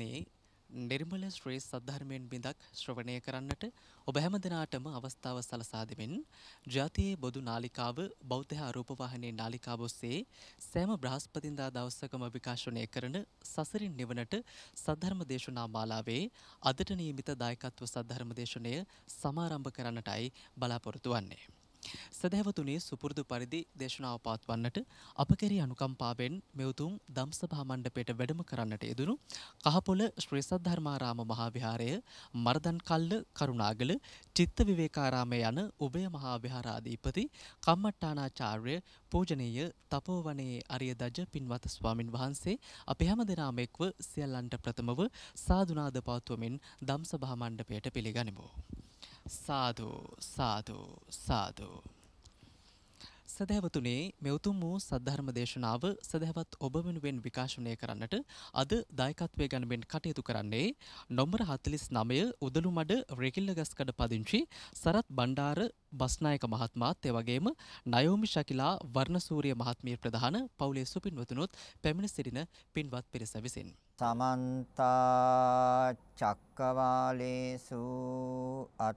පින්වත්නේ නිර්මල ශ්‍රී සද්ධර්මයෙන් බිඳක් ශ්‍රවණය කරන්නට ඔබ හැම දෙනාටම අවස්ථාව සලසා දෙමින් ජාතියේ බොදු නාලිකාව බෞද්ධ ආරූපවාහිනී නාලිකාව ඔස්සේ සෑම බ්‍රහස්පතින්දා දවසකම විකාශනය කරන සසරින් නිවනට සද්ධර්ම දේශනා මාලාවේ අදට නියමිත දායකත්ව සද්ධර්ම දේශනය සමාරම්භ කරන්නටයි බලාපොරොත්තු වන්නේ. සදැවතුනේ සුපුරුදු පරිදි දේශනාව පාත්වන්නට අප කෙරෙහි අනුකම්පාවෙන් මෙවුතුම් දම්සභා මණ්ඩපයට වැඩම කරන්නට යෙදුණු කහපොළ ශ්‍රී සද්ධර්මාරාම මහා විහාරය, මරදන්කල්ල කරුණාගල, චිත්ත විවේකාරාමය යන උභය මහා විහාරාධිපති කම්මට්ටානාචාර්ය පූජනීය තපෝවනයේ අරියදජ පින්වත් ස්වාමින් වහන්සේ අප හැම දෙනාම එක්ව සියල්ලන්ට ප්‍රථමව සාදුනාද පවත්වමින් දම්සභා මණ්ඩපයට පිළිගනිමු. සාදු සාදු සාදු සදහවතුනේ මෙවතුම් වූ සද්ධර්ම දේශනාව සදහවත් ඔබ වෙනුවෙන් විකාශනය කරන්නට අද දායකත්වය ගැනබෙන් කටයුතු කරන්නේ නොම්බර හතලිස් නමය උදළුමඩ රෙකිල්ල ගස්කඩ පදිංචි සරත් බණ්ඩාර බස්නායක මහත්මාත් එවගේම නයෝමි ශකිලා වර්ණසූරිය මහත්මිය ප්‍රධාන පවුලේ සුපින්වතුනුත් පැමිණ සිටින පින්වත් පිරිස විසින්. තමන්තා චක්කවාලේසු අත්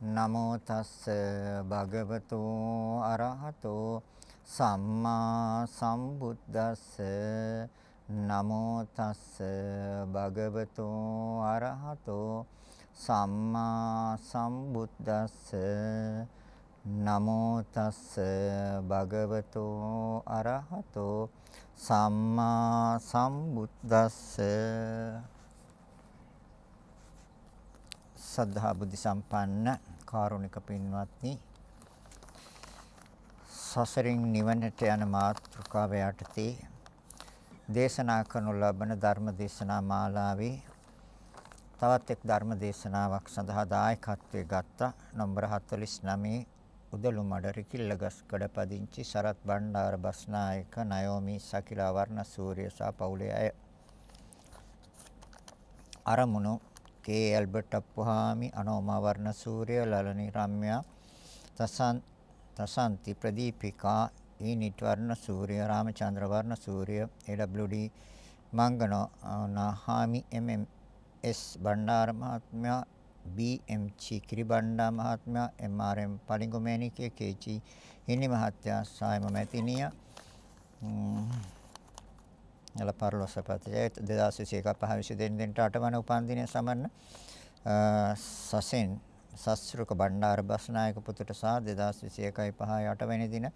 නමෝ තස්ස භගවතු අරහතෝ සම්මා සම්බුද්දස්ස නමෝ තස්ස භගවතු අරහතෝ සම්මා සම්බුද්දස්ස නමෝ තස්ස භගවතු අරහතෝ සම්මා සම්බුද්දස්ස සද්ධා බුද්ධ සම්පන්න කාරුණික පින්වත්නි සසරින් නිවනට යන මාතෘකාව යටතේ දේශනා කරනු ලබන ධර්ම දේශනා මාලාවේ තවත් එක් ධර්ම දේශනාවක් සඳහා දායකත්වයේ ගත්ත නම්බර 49 උදළුමඩ රිකිල්ලගස් කඩපදිංචි සරත් බණ්ඩාර බස්නායක නයෝමි සකිලා වර්ණසූරිය සහ පවුලේ අය අරමුණු කේ ඇල්බර්ට් අප්පුහාමි අනෝමා වර්ණ සූර්ය ලලනි රම්‍යා තසන් තසන්ති ප්‍රදීපිකා ඊනිට් වර්ණ සූර්ය රාමචන්ද්‍ර වර්ණ සූර්ය AWD මංගනෝ නාහාමි MM S බණ්ඩාර මහත්මයා BM චිකිරි බණ්ඩා මහත්මයා MRM පලිගොමේනිකේ KG හිනි මහත්තයා සායම මැතිනිය එල පරලොස්සපතේ 2021 5 22 දිනට අටවන උපන්දිනය සමරන සසෙන් සස්ෘක බණ්ඩාර බස්නායක පුතුට සහ 2021 5 8 වෙනි දින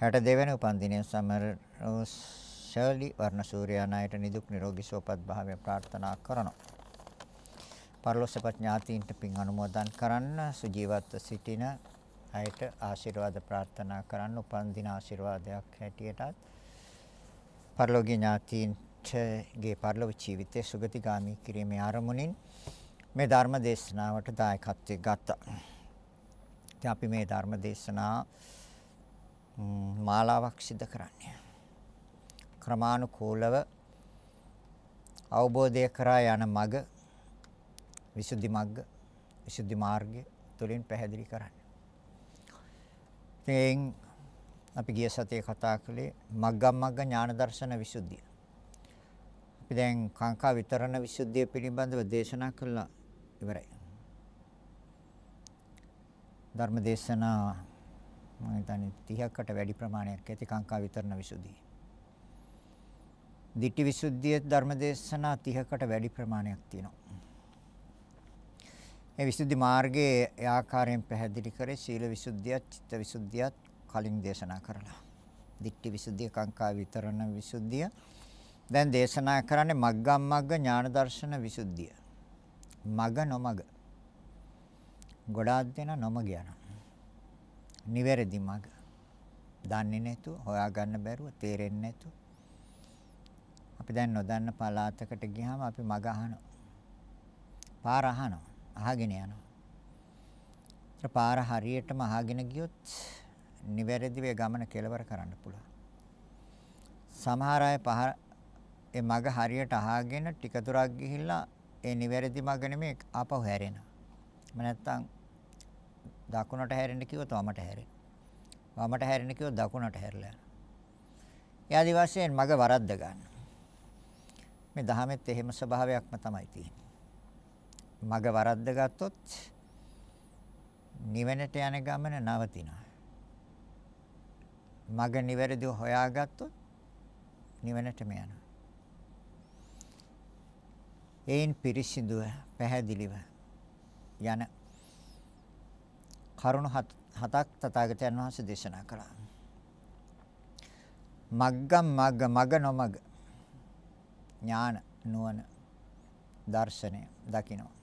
62 වෙනි උපන්දිනය සමරන ශර්ලි වර්ණසූර්යා නායට නිදුක් නිරෝගී සුවපත් භාවය ප්‍රාර්ථනා කරනවා. පරලොස්සපත් ඥාතීන්ට පින් අනුමෝදන් කරන්න සුජීවත්ව සිටින අයට ආශිර්වාද ප්‍රාර්ථනා කරන්න උපන්දින ආශිර්වාදයක් හැටියටත් පරලෝකීය ඥාතීන්ටගේ පරලොව ජීවිතයේ සුගතිගාමී කිරීමේ ආරමුණින් මේ ධර්ම දේශනාවට දායකත්වයේ ගත්තා. ඉතින් අපි මේ ධර්ම දේශනා මාලාවක් සිදු කරන්නේ. ක්‍රමානුකූලව අවබෝධය කරා යන මග විසුද්ධි මග්ග විසුද්ධි මාර්ගය තුළින් පැහැදිලි කරන්න. ඉතින් අපි ගිය සතියේ කතා කළේ මග්ගමග්ග ඥාන දර්ශන විසුද්ධිය. අපි දැන් කාංකා විතරණ විසුද්ධිය පිළිබඳව දේශනා කළා ඉවරයි. ධර්ම දේශනා මම හිතන්නේ 30කට වැඩි ප්‍රමාණයක් ඇති කාංකා විතරණ විසුද්ධිය. දිට්ඨි විසුද්ධියේ ධර්ම දේශනා 30කට වැඩි ප්‍රමාණයක් තියෙනවා. මේ විසුද්ධි මාර්ගයේ ආකාරයෙන් පැහැදිලි කරේ සීල විසුද්ධියත්, චිත්ත විසුද්ධියත්, කලින් දේශනා කරලා. දිට්ඨි විසුද්ධිය, කාංකා විතරණ විසුද්ධිය. දැන් දේශනා කරන්නේ මග්ගම් මග්ග ඥාන දර්ශන විසුද්ධිය. මග නොමග. ගොඩාක් දෙනා නොමග යනවා. නිවැරදි මග. දන්නේ නැතුව, හොයාගන්න බැරුව, තේරෙන්නේ නැතුව. අපි දැන් නොදන්න පළාතකට ගියාම අපි මග අහනවා. පාර අහනවා. අහගෙන යනවා. පාර හරියටම අහගෙන ගියොත් නිවැරදිව ගමන කෙලවර කරන්න පුළුවන්. සමහර අය පහ ඒ මග හරියට අහගෙන ටික දුරක් ගිහිල්ලා ඒ නිවැරදි මග නෙමෙයි ආපහු හැරෙනවා. එහෙම නැත්නම් දකුණට හැරෙන්න කිව්වොත් වමට හැරෙනවා. වමට හැරෙන්න කිව්වොත් දකුණට හැරලා යනවා. ඒ ආදි වශයෙන් මග වරද්ද ගන්න. මේ දහමෙත් එහෙම ස්වභාවයක්ම තමයි තියෙන්නේ. මග වරද්ද ගත්තොත් නිවෙනට යන ගමන නවතිනවා. මග නිවැරදිව හොයාගත්තොත් නිවනටම යනවා. ඒන් පිරිසිදුව පැහැදිලිව යන කරුණු හතක් තථාගතයන් වහන්සේ දේශනා කළා. මග්ගම් මග්ග මග නොමග ඥාන නුවණ දර්ශනය දකිනවා.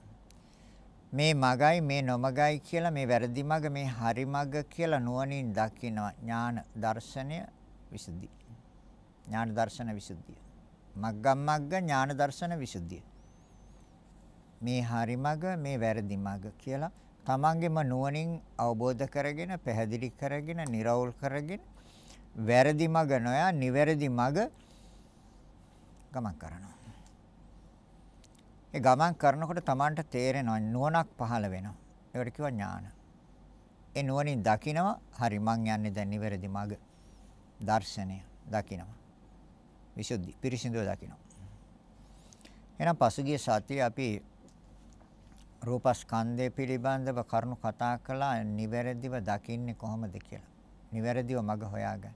මේ මගයි මේ නොමගයි කියලා මේ වැරදි මග මේ හරි මග කියලා නුවණින් දකිනවා ඥාන දර්ශනය විසුද්ධිය. ඥාන දර්ශන විසුද්ධිය. මග්ගම් මග්ග ඥාන දර්ශන විසුද්ධිය. මේ හරි මග මේ වැරදි මග කියලා තමන්ගේම නුවණින් අවබෝධ කරගෙන පැහැදිලි කරගෙන निराවුල් කරගෙන වැරදි මග නොයා නිවැරදි මග ගමන් කරනවා. ඒ ගමන් කරනකොට Tamanට තේරෙනවා නුවණක් පහළ වෙනවා. ඒකට කියව ඥාන. ඒ නුවණින් දකිනවා හරි මං යන්නේ දැන් නිවැරදි මඟ. දර්ශනය දකිනවා. විසුද්ධි පිරිසිදුව දකිනවා. එහෙනම් පසුගිය සතියේ අපි රූපස්කන්ධය පිළිබඳව කරුණු කතා කළා නිවැරදිව දකින්නේ කොහොමද කියලා. නිවැරදිව මඟ හොයාගන්න.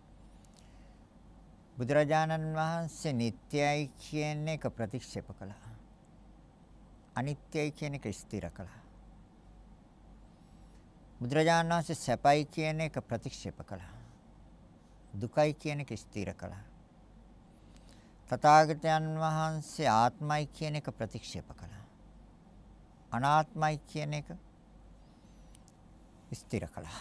බුදුරජාණන් වහන්සේ නිත්‍යයි කියන එක ප්‍රතික්ෂේප කළා. අනිත්‍යයි කියන එක ස්ථිර කළා. බුදුරජාණන් වහන්සේ සැපයි කියන එක ප්‍රතික්ෂේප කළා. දුකයි කියන එක ස්ථිර කළා. තථාගතයන් වහන්සේ ආත්මයි කියන එක ප්‍රතික්ෂේප කළා. අනාත්මයි කියන එක ස්ථිර කළා.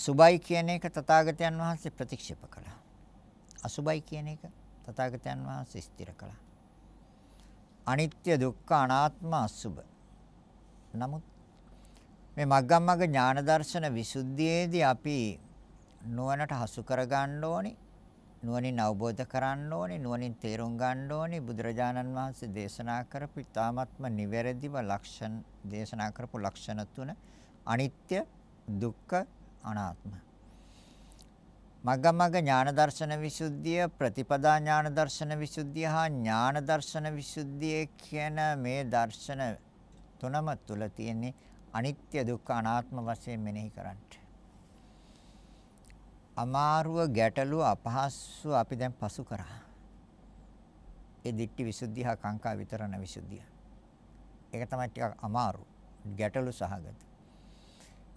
සුබයි කියන එක තථාගතයන් වහන්සේ ප්‍රතික්ෂේප කළා. අසුබයි කියන එක තථාගතයන් වහන්සේ ස්ථිර කළා. අනිත්‍ය දුක්ඛ අනාත්ම අසුභ. නමුත් මේ මග්ගමග්ග ඥාන දර්ශන විසුද්ධියේදී අපි නුවණට හසු කරගන්න ඕනේ. නුවණින් අවබෝධ කරන්න ඕනේ, නුවණින් තේරුම් ගන්න ඕනේ බුදුරජාණන් වහන්සේ දේශනා කරපු ඊ타ත්ම නිවැරදිව ලක්ෂණ දේශනා කරපු ලක්ෂණ තුන අනිත්‍ය දුක්ඛ අනාත්ම. මග්ගමග්ග ඥාන දර්ශන විසුද්ධිය ප්‍රතිපදා ඥාන දර්ශන විසුද්ධිය හා ඥාන දර්ශන විසුද්ධිය කියන මේ දර්ශන තුනම තුල තියෙන්නේ අනිත්‍ය දුක්ඛ අනාත්ම වශයෙන් මෙනෙහි කරන්න. අමාරුව ගැටලුව අපහසු අපි දැන් පසු කරා. ඒ දිට්ටි විසුද්ධිය හා කාංකා විතරණ විසුද්ධිය. ඒක තමයි ටිකක් අමාරු. ගැටලු සහගත.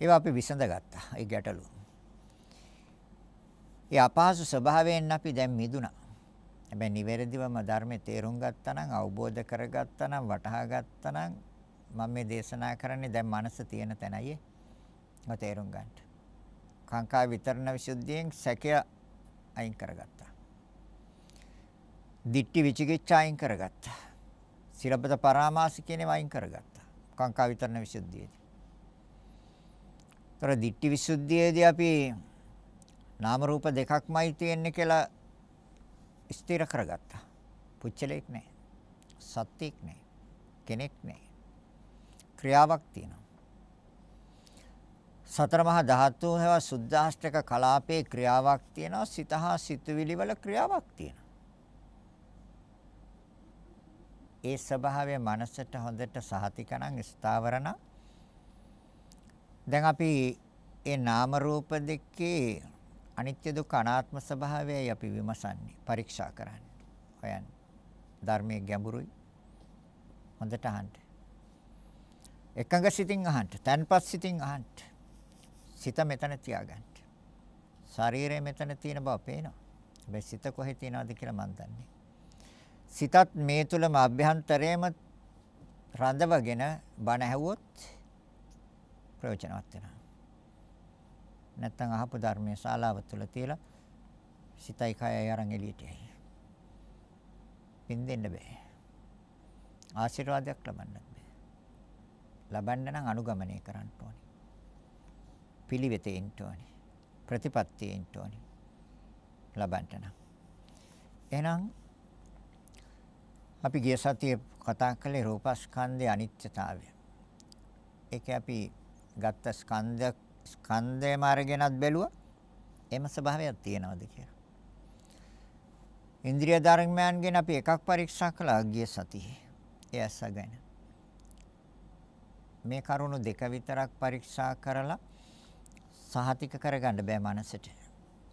ඒවා අපි විසඳගත්තා. ඒ ගැටලු. ඒ අපහසු ස්වභාවයෙන් අපි දැන් මිදුණා. හැබැයි නිවැරදිවම ධර්මයේ තේරුම් ගත්තා නම් අවබෝධ කරගත්තා නම් වටහා ගත්තා නම් මම මේ දේශනා කරන්නේ දැන් මනස තියෙන තැනයි ඒ තේරුම් ගන්නට. කාංකා විතරණ විසුද්ධියෙන් සැකය අයින් කරගත්තා. දිට්ටි විචිකිච්ඡා අයින් කරගත්තා. සිරබත පරාමාස කියනේ වයින් කරගත්තා. කාංකා විතරණ විසුද්ධියේදී. තොර දිට්ටි විසුද්ධියේදී අපි නාම රූප දෙකක්මයි තියෙන්නේ කියලා ස්ථිර කරගත්තා. පුච්චලෙක් නැහැ. සත්‍යෙක් නැහැ. කෙනෙක් නැහැ. ක්‍රියාවක් තියෙනවා. සතර මහා ධාතු හේවා සුද්ධාෂ්ටක කලාපේ ක්‍රියාවක් තියෙනවා. සිතහා සිතුවිලි වල ක්‍රියාවක් තියෙනවා. ඒ ස්වභාවය මනසට හොඳට සහතිකණං ස්ථාවරණ දැන් අපි ඒ නාම රූප දෙකේ අනිත්‍ය දුක්ඛ අනාත්ම ස්වභාවයයි අපි විමසන්නේ, පරීක්ෂා කරන්නේ, හොයන්නේ. ධර්මයේ ගැඹුරුයි. හොඳට අහන්න. එකඟ සිතින් අහන්න, තන්පත් සිතින් අහන්න. සිත මෙතන තියාගන්න. ශරීරය මෙතන තියෙන බව පේනවා. හැබැයි සිත කොහේ තියනවද කියලා මන් දන්නේ. සිතත් මේ තුලම අභ්‍යන්තරයේම රඳවගෙන බණ ඇහුවොත් ප්‍රයෝජනවත් වෙනවා. නැත්තම් අහපු ධර්මයේ ශාලාව තුල තියලා සිතයි කයයි අරන් එළියට යයි. පින්දෙන්න බෑ. ආශිර්වාදයක් ලබන්න බෑ. ලබන්න නම් අනුගමනය කරන්න ඕනේ. පිළිවෙතේ ඉන්න ඕනේ. ප්‍රතිපත්තියේ ඉන්න ඕනේ. ලබන්න නම්. එහෙනම් අපි ගිය සතියේ කතා කළේ රූපස්කන්ධයේ අනිත්‍යතාවය. ඒක අපි ගත්ත ස්කන්ධයක් ස්කන්ධයම අරගෙනත් බැලුවා. එම ස්වභාවයක් තියෙනවද කියලා. ඉන්ද්‍රිය ධර්මයන් ගැන අපි එකක් පරීක්ෂා කළා ගිය සතියේ. ඒ ඇස ගැන. මේ කරුණු දෙක විතරක් පරීක්ෂා කරලා සහතික කරගන්න බෑ මනසට.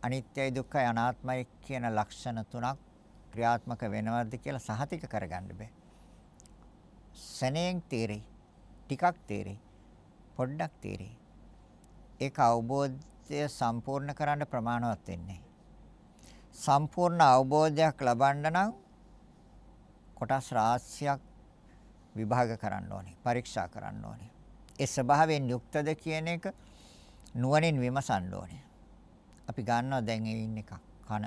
අනිත්‍යයි දුක්ඛයි අනාත්මයි කියන ලක්ෂණ තුනක් ක්‍රියාත්මක වෙනවද කියලා සහතික කරගන්න බෑ. සැනෙන් තේරෙයි. ටිකක් තේරෙයි. පොඩ්ඩක් තේරෙයි. ඒක අවබෝධය සම්පූර්ණ කරන්න ප්‍රමාණවත් වෙන්නේ. සම්පූර්ණ අවබෝධයක් ලබන්න නම් කොටස් රාශියක් විභාග කරන්න ඕනේ, පරීක්ෂා කරන්න ඕනේ. ඒ ස්වභාවයෙන් යුක්තද කියන එක නුවණින් විමසන්න ඕනේ. අපි ගන්නවා දැන් ඉන්න එක කන.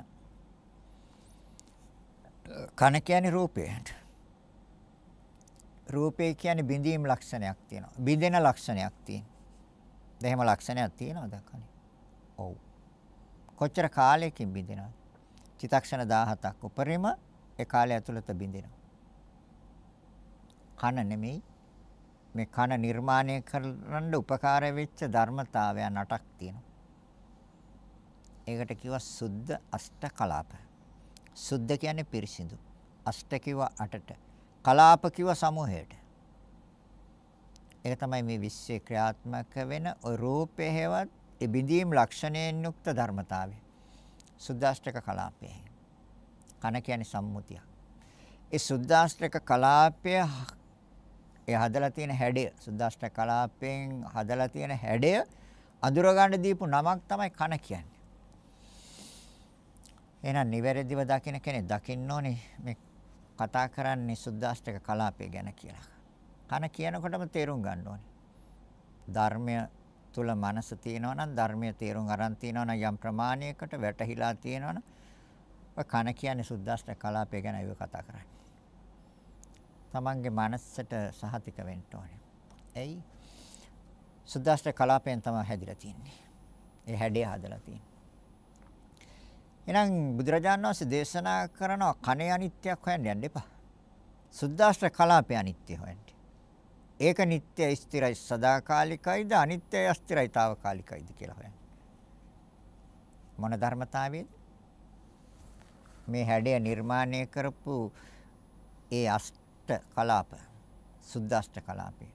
කන කියන්නේ රූපයට. රූපේ කියන්නේ බිඳීම් ලක්ෂණයක් තියෙනවා. බිඳෙන ලක්ෂණයක් තියෙනවා. මොකක්ද එහෙම ලක්ෂණයක් තියෙනවද කණි? ඔව්. කොච්චර කාලයකින් බිඳිනවද? චිතක්ෂණ 17ක් උපරිම ඒ කාලය ඇතුළත බිඳිනවා. කන නෙමෙයි මේ කන නිර්මාණය කරන්න උපකාර වෙච්ච ධර්මතාවයන් අටක් තියෙනවා. ඒකට කිව්වා සුද්ධ අෂ්ට කලාප. සුද්ධ කියන්නේ පිරිසිදු. අෂ්ට කිව්වා අටට. කලාප කිව්වා සමූහයට. ඒක තමයි මේ විශ්වය ක්‍රියාත්මක වෙන රූපය හේවත් ඒ බිඳීම් ලක්ෂණයෙන් යුක්ත ධර්මතාවය. සුද්දාෂ්ටක කලාපය. කන කියන්නේ සම්මුතිය. ඒ සුද්දාෂ්ටක කලාපය ඒ හදලා තියෙන හැඩය සුද්දාෂ්ටක කලාපයෙන් හදලා තියෙන හැඩය අඳුර ගන්න දීපු නමක් තමයි කන කියන්නේ. එහෙනම් නිවැරදිව දකින්න කෙනෙක් දකින්න ඕනේ මේ කතා කරන්නේ සුද්දාෂ්ටක කලාපය ගැන කියලා. කන කියනකොටම තේරුම් ගන්න ඕනේ. ධර්මය තුල මනස තියෙනවා නම් ධර්මය තේරුම් අරන් තියෙනවා නම් යම් ප්‍රමාණයකට වැටහිලා තියෙනවා නම් ඔය කන කියන්නේ සුද්දාස්ත කලාපය ගැන අයව කතා කරන්නේ. Tamange මනසට සහතික වෙන්න ඕනේ. එයි සුද්දාස්ත කලාපයෙන් තමයි හැදිලා තියෙන්නේ. ඒ හැඩය හදලා තියෙන්නේ. එහෙනම් බුදුරජාණන් වහන්සේ දේශනා කරන කනේ අනිත්‍යයක් හොයන්න යන්න එපා. සුද්දාස්ත කලාපය අනිත්‍ය හොයන්න. ඒක නිට්ටය ස්ථිරයි සදාකාලිකයිද අනිත්‍යයි අස්ථිරයි తాවකාලිකයිද කියලා හොයන්න. මොන ධර්මතාවයේද? මේ හැඩය නිර්මාණය කරපු ඒ අෂ්ට කලාප සුද්දාෂ්ට කලාපේ.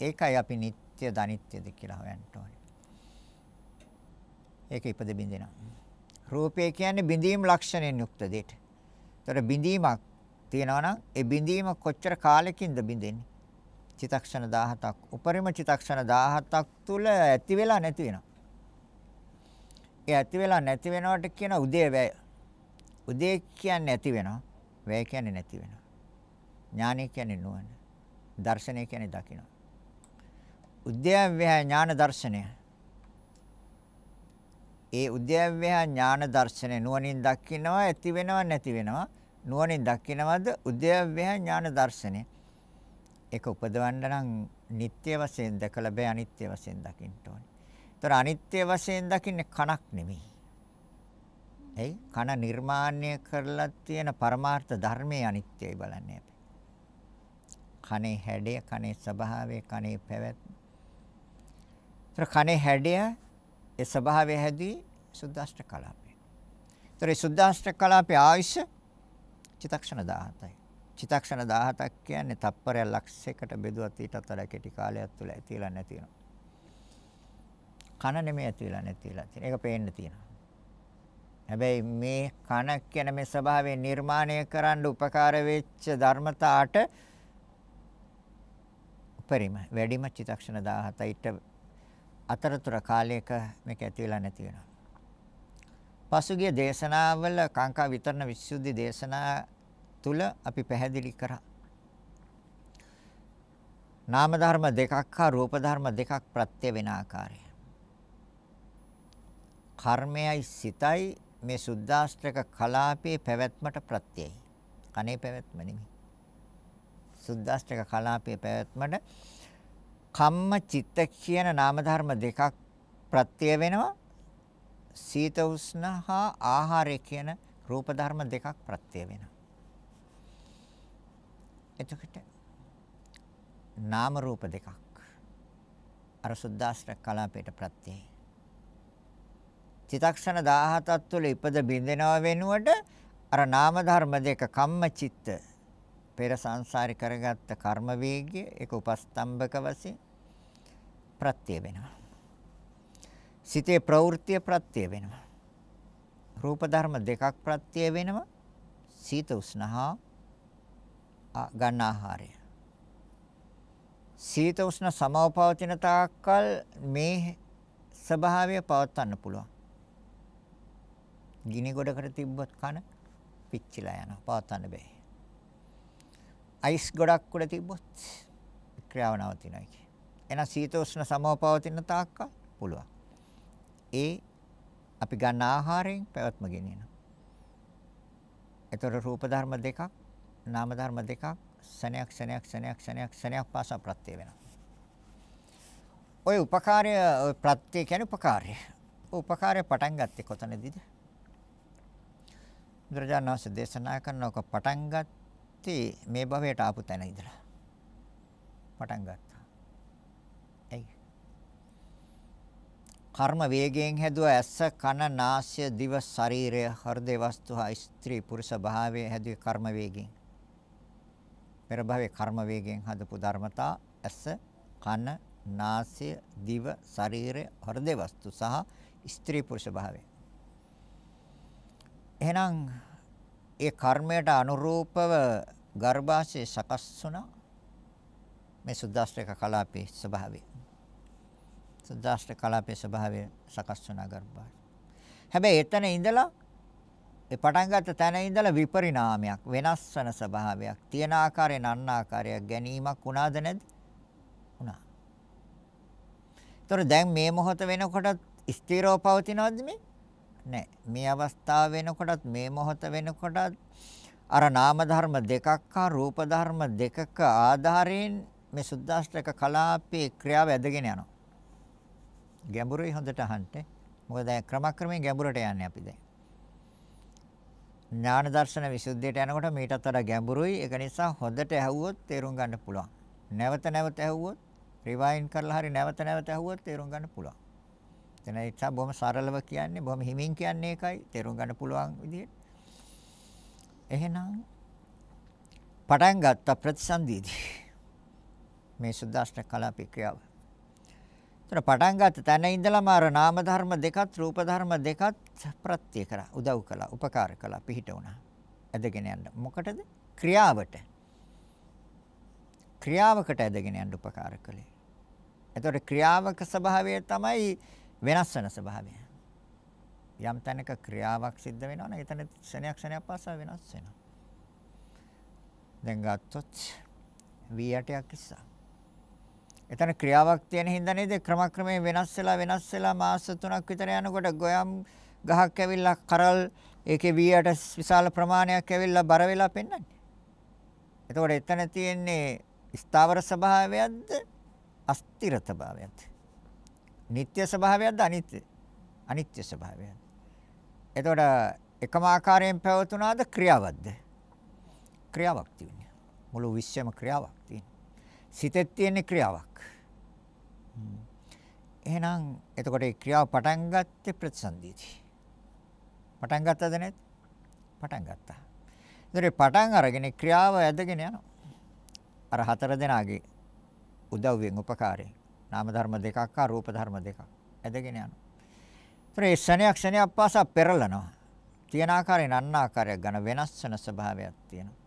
ඒකයි අපි නිට්ටයද අනිත්‍යද කියලා හොයන්න ඕනේ. ඒක ඉපද බින්දිනවා. රූපය කියන්නේ බිඳීම් ලක්ෂණයෙන් යුක්ත දෙයක්. ඒතර බිඳීමක් තියෙනවා නම් ඒ බිඳීම කොච්චර කාලෙකින්ද බිඳෙන්නේ? චිතක්ෂණ 17ක්. උපරිම චිතක්ෂණ 17ක් තුල ඇති වෙලා නැති වෙනවා. ඒ ඇති වෙලා නැති වෙනවට කියන උදේ වැය. උදේ කියන්නේ ඇති වෙනවා. වැය කියන්නේ නැති වෙනවා. ඥානය කියන්නේ නුවණ. දර්ශනය කියන්නේ දකිනවා. උද්‍යව්‍යය ඥාන දර්ශනය. ඒ උද්‍යව්‍යය ඥාන දර්ශනය නුවණින් දකිනවා ඇති වෙනවා නැති වෙනවා නුවණින් දකිනවද උද්‍යව්‍යය ඥාන දර්ශනය ඒක උපදවන්න නම් නিত্য වශයෙන් දැකලා බෑ අනිත්‍ය වශයෙන් දකින්න ඕනේ. ඒතර අනිත්‍ය වශයෙන් දකින්නේ කණක් නෙමෙයි. එයි කන නිර්මාණය කරලා තියෙන පරමාර්ථ ධර්මයේ අනිත්‍යයි බලන්නේ අපි. කනේ හැඩය, කනේ ස්වභාවය, කනේ පැවැත්ම. ඒතර කනේ හැඩය ඒ ස්වභාවය හැදී සුද්දාෂ්ට කලාපේ. ඒතර සුද්දාෂ්ට කලාපේ ආයුෂ චිතක්ෂණ 17යි. චිතක්ෂණ 17ක් කියන්නේ තප්පරයක් ලක්ෂයකට බෙදුවත් ඊටත් වඩා කෙටි කාලයක් තුළ ඇතිලා නැති වෙනවා. කන නෙමෙයි ඇතිලා නැතිලා තියෙන. ඒක පේන්න තියෙනවා. හැබැයි මේ කන කියන මේ ස්වභාවය නිර්මාණය කරන්න උපකාර වෙච්ච ධර්මතාවට උපරිම වැඩිම චිතක්ෂණ 17 ඊට අතරතුර කාලයක මේක ඇතිලා නැති වෙනවා. පසුගිය දේශනාවල කාංකා විතරණ විසුද්ධි දේශනා තුල අපි පැහැදිලි කරා. නාම ධර්ම දෙකක් හා රූප ධර්ම දෙකක් ප්‍රත්‍ය වෙන ආකාරය. කර්මයයි සිතයි මේ සුද්දාස්ත්‍රක කලාපයේ පැවැත්මට ප්‍රත්‍යයයි. කනේ පැවැත්ම නෙමෙයි. සුද්දාස්ත්‍රක කලාපයේ පැවැත්මට කම්ම චිත්ත කියන නාම ධර්ම දෙකක් ප්‍රත්‍ය වෙනවා. සීත උෂ්ණ හා ආහාරය කියන රූප ධර්ම දෙකක් ප්‍රත්‍ය වෙනවා. එතකොට නාම රූප දෙකක් අර සුද්දාස්න කලාපයට ප්‍රත්‍යයයි. චිතක්ෂණ 17ක් තුළ ඉපද බින්දෙනව වෙනුවට අර නාම ධර්ම දෙක කම්මචිත්ත පෙර සංසාරي කරගත්ත කර්ම වේගය ඒක උපස්තම්භක වශයෙන් ප්‍රත්‍ය වෙනවා. සිතේ ප්‍රවෘත්තිය ප්‍රත්‍ය වෙනවා. රූප ධර්ම දෙකක් ප්‍රත්‍ය වෙනවා. සීත උස්නහා ගන්න ආහාරය. සීත උෂ්ණ සමව පවතින තාක්කල් මේ ස්වභාවය පවත්වන්න පුළුවන්. ගිනි ගොඩකට තිබ්බොත් කන පිච්චිලා යනවා පවත්වන්න බෑ. අයිස් ගොඩක් උඩ තිබ්බොත් ක්‍රියාව නවතිනවා කිය. එහෙනම් සීත උෂ්ණ සමව පවතින තාක්කල් පුළුවන්. ඒ අපි ගන්න ආහාරයෙන් පැවැත්ම ගෙනියනවා. ඒතර රූප ධර්ම දෙකක් නාම ධර්ම දෙකක් සනයක් සනයක් සනයක් සනයක් සනයක් පාසා ප්‍රත්‍ය වෙනවා. ওই උපකාරය ප්‍රත්‍ය කියන්නේ උපකාරය. උපකාරය පටන් ගත්තේ කොතනදීද? දරජානස දේශනා කරනක පටන් ගත්තේ මේ භවයට ආපු තැන ඉඳලා. පටන් ගත්තා. එයි. කර්ම වේගයෙන් හැදුව ඇස කන නාසය දිව ශරීරය හෘදේ වස්තු හා ස්ත්‍රී පුරුෂ භාවයේ හැදුවේ කර්ම වේගයෙන්. පෙර භවයේ කර්ම වේගයෙන් හදපු ධර්මතා ඇස, කන, නාසය, දිව, ශරීරය, හෘදේ වස්තු සහ ස්ත්‍රී පුරුෂ භාවය. එහෙනම් ඒ කර්මයට අනුරූපව ගර්භාෂය සකස් වුණා. මේ සුද්දාස්ත්‍රක කලාපේ ස්වභාවය. සුද්දාස්ත්‍රක කලාපේ ස්වභාවය සකස් වුණා ගර්භාෂය. හැබැයි එතන ඉඳලා ඒ පටන් ගත්ත තැන ඉඳලා විපරිණාමයක් වෙනස් වෙන ස්වභාවයක් තියෙන ආකාරය නන්න ආකාරයක් ගැනීමක් වුණාද නැද්ද? වුණා. ඒතර දැන් මේ මොහොත වෙනකොටත් ස්ථිරව පවතිනවද මේ? නැහැ. මේ අවස්ථාව වෙනකොටත් මේ මොහොත වෙනකොටත් අර නාම ධර්ම දෙකක් හා රූප ධර්ම දෙකක ආධාරයෙන් මේ සුද්දාෂ්ටක කලාපේ ක්‍රියාව ඇදගෙන යනවා. ගැඹුරුයි හොඳට අහන්න. මොකද දැන් ක්‍රමක්‍රමයෙන් ගැඹුරට යන්නේ අපි දැන්. ඥාන දර්ශන විසුද්ධියට යනකොට මීටත් වඩා ගැඹුරුයි. ඒක නිසා හොඳට ඇහුවොත් තේරුම් ගන්න පුළුවන්. නැවත නැවත ඇහුවොත් රිවයින්ඩ් කරලා හරි නැවත නැවත ඇහුවොත් තේරුම් ගන්න පුළුවන්. එතන ඒක බොහොම සරලව කියන්නේ, බොහොම හිමින් කියන්නේ ඒකයි. තේරුම් ගන්න පුළුවන් විදිහට. එහෙනම් පටන් ගත්ත ප්‍රතිසන්දීදී මේ සුද්දාෂ්ට කලාපේ ක්‍රියාව එතන පටන් ගත්ත තැන ඉඳලම අර නාම ධර්ම දෙකත් රූප ධර්ම දෙකත් ප්‍රත්‍ය කරා උදව් කළා උපකාර කළා පිහිට වුණා ඇදගෙන යන්න මොකටද ක්‍රියාවට ක්‍රියාවකට ඇදගෙන යන්න උපකාර කළේ එතකොට ක්‍රියාවක ස්වභාවය තමයි වෙනස් වෙන ස්වභාවය යම් තැනක ක්‍රියාවක් සිද්ධ වෙනවා නම් එතන ක්ෂණයක් ක්ෂණයක් පාසා වෙනස් වෙනවා දැන් ගත්තොත් V8ක් ඉස්සා එතන ක්‍රියාවක් තියෙන හින්දා නේද ක්‍රමක්‍රමයෙන් වෙනස් වෙලා වෙනස් වෙලා මාස 3ක් විතර යනකොට ගොයම් ගහක් ඇවිල්ලා කරල් ඒකේ වීයට විශාල ප්‍රමාණයක් ඇවිල්ලා බර වෙලා පෙන්වන්නේ. එතකොට එතන තියෙන්නේ ස්ථාවර ස්වභාවයක්ද අස්තිරතභාවයක්ද? නিত্য ස්වභාවයක්ද අනිත්‍ය? අනිත්‍ය ස්වභාවයක්ද? එතකොට එකම ආකාරයෙන් පැවතුනාද ක්‍රියාවක්ද? ක්‍රියාවක් තියෙනවා. මුළු විශ්වම ක්‍රියාවක් තියෙනවා. සිතෙත් තියෙන ක්‍රියාවක්. එහෙනම් එතකොට ඒ ක්‍රියාව පටන් ගත්තේ ප්‍රතිසන්දීදී. පටන් ගත්තද නැද්ද? පටන් ගත්තා. ඒතර පටන් අරගෙන ක්‍රියාව ඇදගෙන යනවා. අර හතර දෙනාගේ උදව්වෙන් උපකාරයෙන් නාම ධර්ම දෙකක් හා රූප ධර්ම දෙකක් ඇදගෙන යනවා. ඒතර ඒ ශණයක් ශණයක් පාසා පෙරලනවා. තියෙන ආකාරයෙන් අන්න ආකාරයක් ගන්න වෙනස් වෙන ස්වභාවයක් තියෙනවා.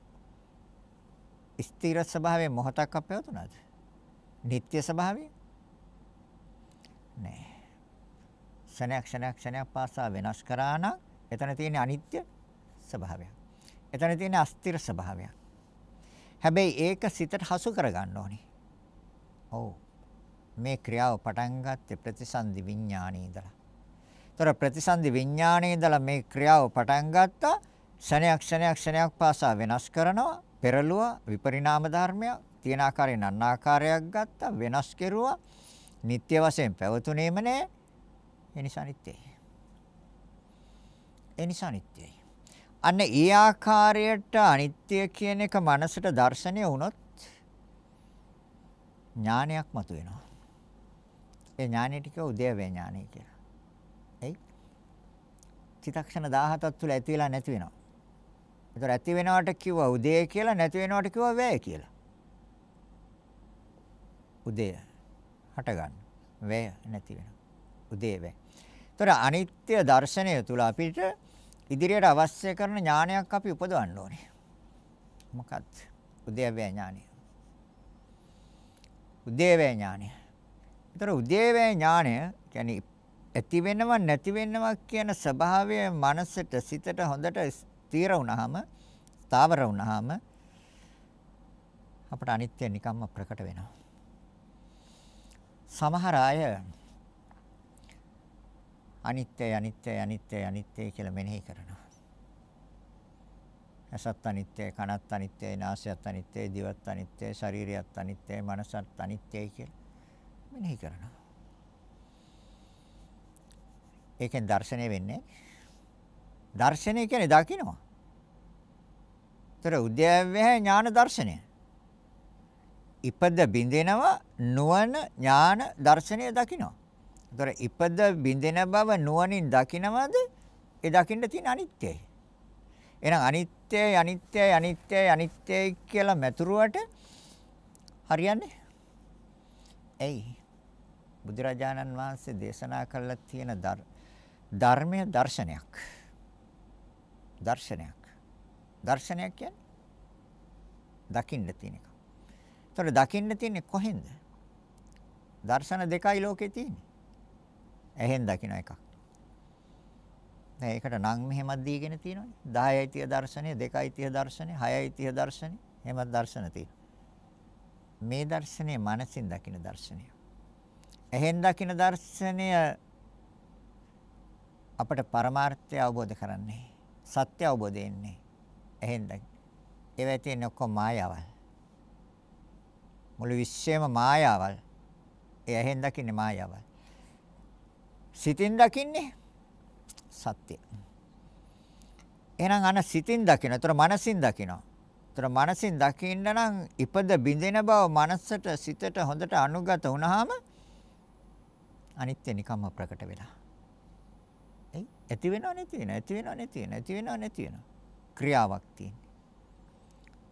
ස්ථිර ස්වභාවයෙන් මොහොතක් අපැවතුණාද? නিত্য ස්වභාවයෙන් නෑ. ක්ෂණයක් ක්ෂණයක් ක්ෂණයක් පාසා වෙනස් කරා නම් එතන තියෙන අනිත්‍ය ස්වභාවයක්. එතන තියෙන අස්ථිර ස්වභාවයක්. හැබැයි ඒක සිතට හසු කරගන්න ඕනේ. ඔව්. මේ ක්‍රියාව පටන් ගත්තේ ප්‍රතිසන්දි විඥානයේ ඉඳලා. ඒතර ප්‍රතිසන්දි විඥානයේ ඉඳලා මේ ක්‍රියාව පටන් ගත්තා ක්ෂණයක් ක්ෂණයක් ක්ෂණයක් පාසා වෙනස් කරනවා පෙරළුව විපරිණාම ධර්මයක් තියෙන ආකාරයෙන් අන්න ආකාරයක් ගත්තා වෙනස් කෙරුවා නিত্য වශයෙන් පැවතුනේම නෑ ඒ නිසා නিত্যයි ඒ නිසා නিত্যයි අන්න ඒ ආකාරයට අනිත්‍ය කියන එක මනසට දැర్శණය වුණොත් ඥානයක් මතුවෙනවා ඒ ඥානෙ ටික උදේවේ ඥානයි කියලා එයි චිතක්ෂණ 17ක් තුල ඇති වෙලා නැති වෙනවා ඒතර ඇති වෙනවට කිව්වා උදේ කියලා නැති වෙනවට කිව්වා වැය කියලා. උදේ හට ගන්න. වැය නැති වෙනවා. උදේ වැය. ඒතර අනිත්‍ය දර්ශනය තුල අපිට ඉදිරියට අවශ්‍ය කරන ඥානයක් අපි උපදවන්න ඕනේ. මොකක්ද? උදේ වැය ඥානය. උදේ වැය ඥානය. ඒතර උදේ වැය ඥානය කියන්නේ ඇති වෙනව නැති වෙනව කියන ස්වභාවය මනසට සිතට හොඳට ස්ථීර වුණාම, ස්ථාවර වුණාම අපට අනිත්‍ය නිකම්ම ප්‍රකට වෙනවා. සමහර අය අනිත්‍යයි අනිත්‍යයි අනිත්‍යයි අනිත්‍යයි කියලා මෙනෙහි කරනවා. ඇසත් අනිත්‍යයි, කනත් අනිත්‍යයි, නාසයත් අනිත්‍යයි, දිවත් අනිත්‍යයි, ශරීරයත් අනිත්‍යයි, මනසත් අනිත්‍යයි කියලා මෙනෙහි කරනවා. ඒකෙන් දැర్శණය වෙන්නේ දර්ශනය කියන්නේ දකිනවා. ඒතර උද්‍යව්‍යය ඥාන දර්ශනය. ඉපද බින්දෙනව නුවණ ඥාන දර්ශනය දකිනවා. ඒතර ඉපද බින්දෙන බව නුවණින් දකිනවද? ඒ දකින්න තියෙන අනිත්‍යයි. එහෙනම් අනිත්‍යයි අනිත්‍යයි අනිත්‍යයි අනිත්‍යයි කියලා මෙතුරුවට හරියන්නේ. ඇයි? බුදුරජාණන් වහන්සේ දේශනා කළා තියෙන ධර්මය දර්ශනයක්. දර්ශනයක්. දර්ශනයක් කියන්නේ දකින්න තියෙන එක. ඒතර දකින්න තියෙන්නේ කොහෙන්ද? දර්ශන දෙකයි ලෝකේ තියෙන්නේ. ඇහෙන් දකින එකක්. දැන් ඒකට නම් මෙහෙමත් දීගෙන තියෙනවනේ. 10යි 30 දර්ශනේ, 2යි 30 දර්ශනේ, 6යි 30 දර්ශනේ. එහෙමත් දර්ශන තියෙනවා. මේ දර්ශනේ මනසින් දකින දර්ශනය. ඇහෙන් දකින දර්ශනය අපට පරමාර්ථය අවබෝධ කරන්නේ. සත්‍ය අවබෝධය එන්නේ. එහෙන්ද? ඒවැය තියෙන ඔක්කොම මායාවල්. මුළු විශ්වයම මායාවල්. ඒ ඇහෙන් දකින්නේ මායාවල්. සිතින් දකින්නේ සත්‍ය. එහෙනම් අන සිතින් දකින්න. ඒතර මනසින් දකිනවා. ඒතර මනසින් දකින්න නම් ඉපද බිඳෙන බව මනසට සිතට හොඳට අනුගත වුණාම අනිත්‍ය නිකම්ම ප්‍රකට වෙලා. ඇයි? ඇති වෙනව නැති වෙනව, ඇති වෙනව නැති වෙනව, ඇති වෙනව නැති වෙනව. ක්‍රියාවක් තියෙනවා.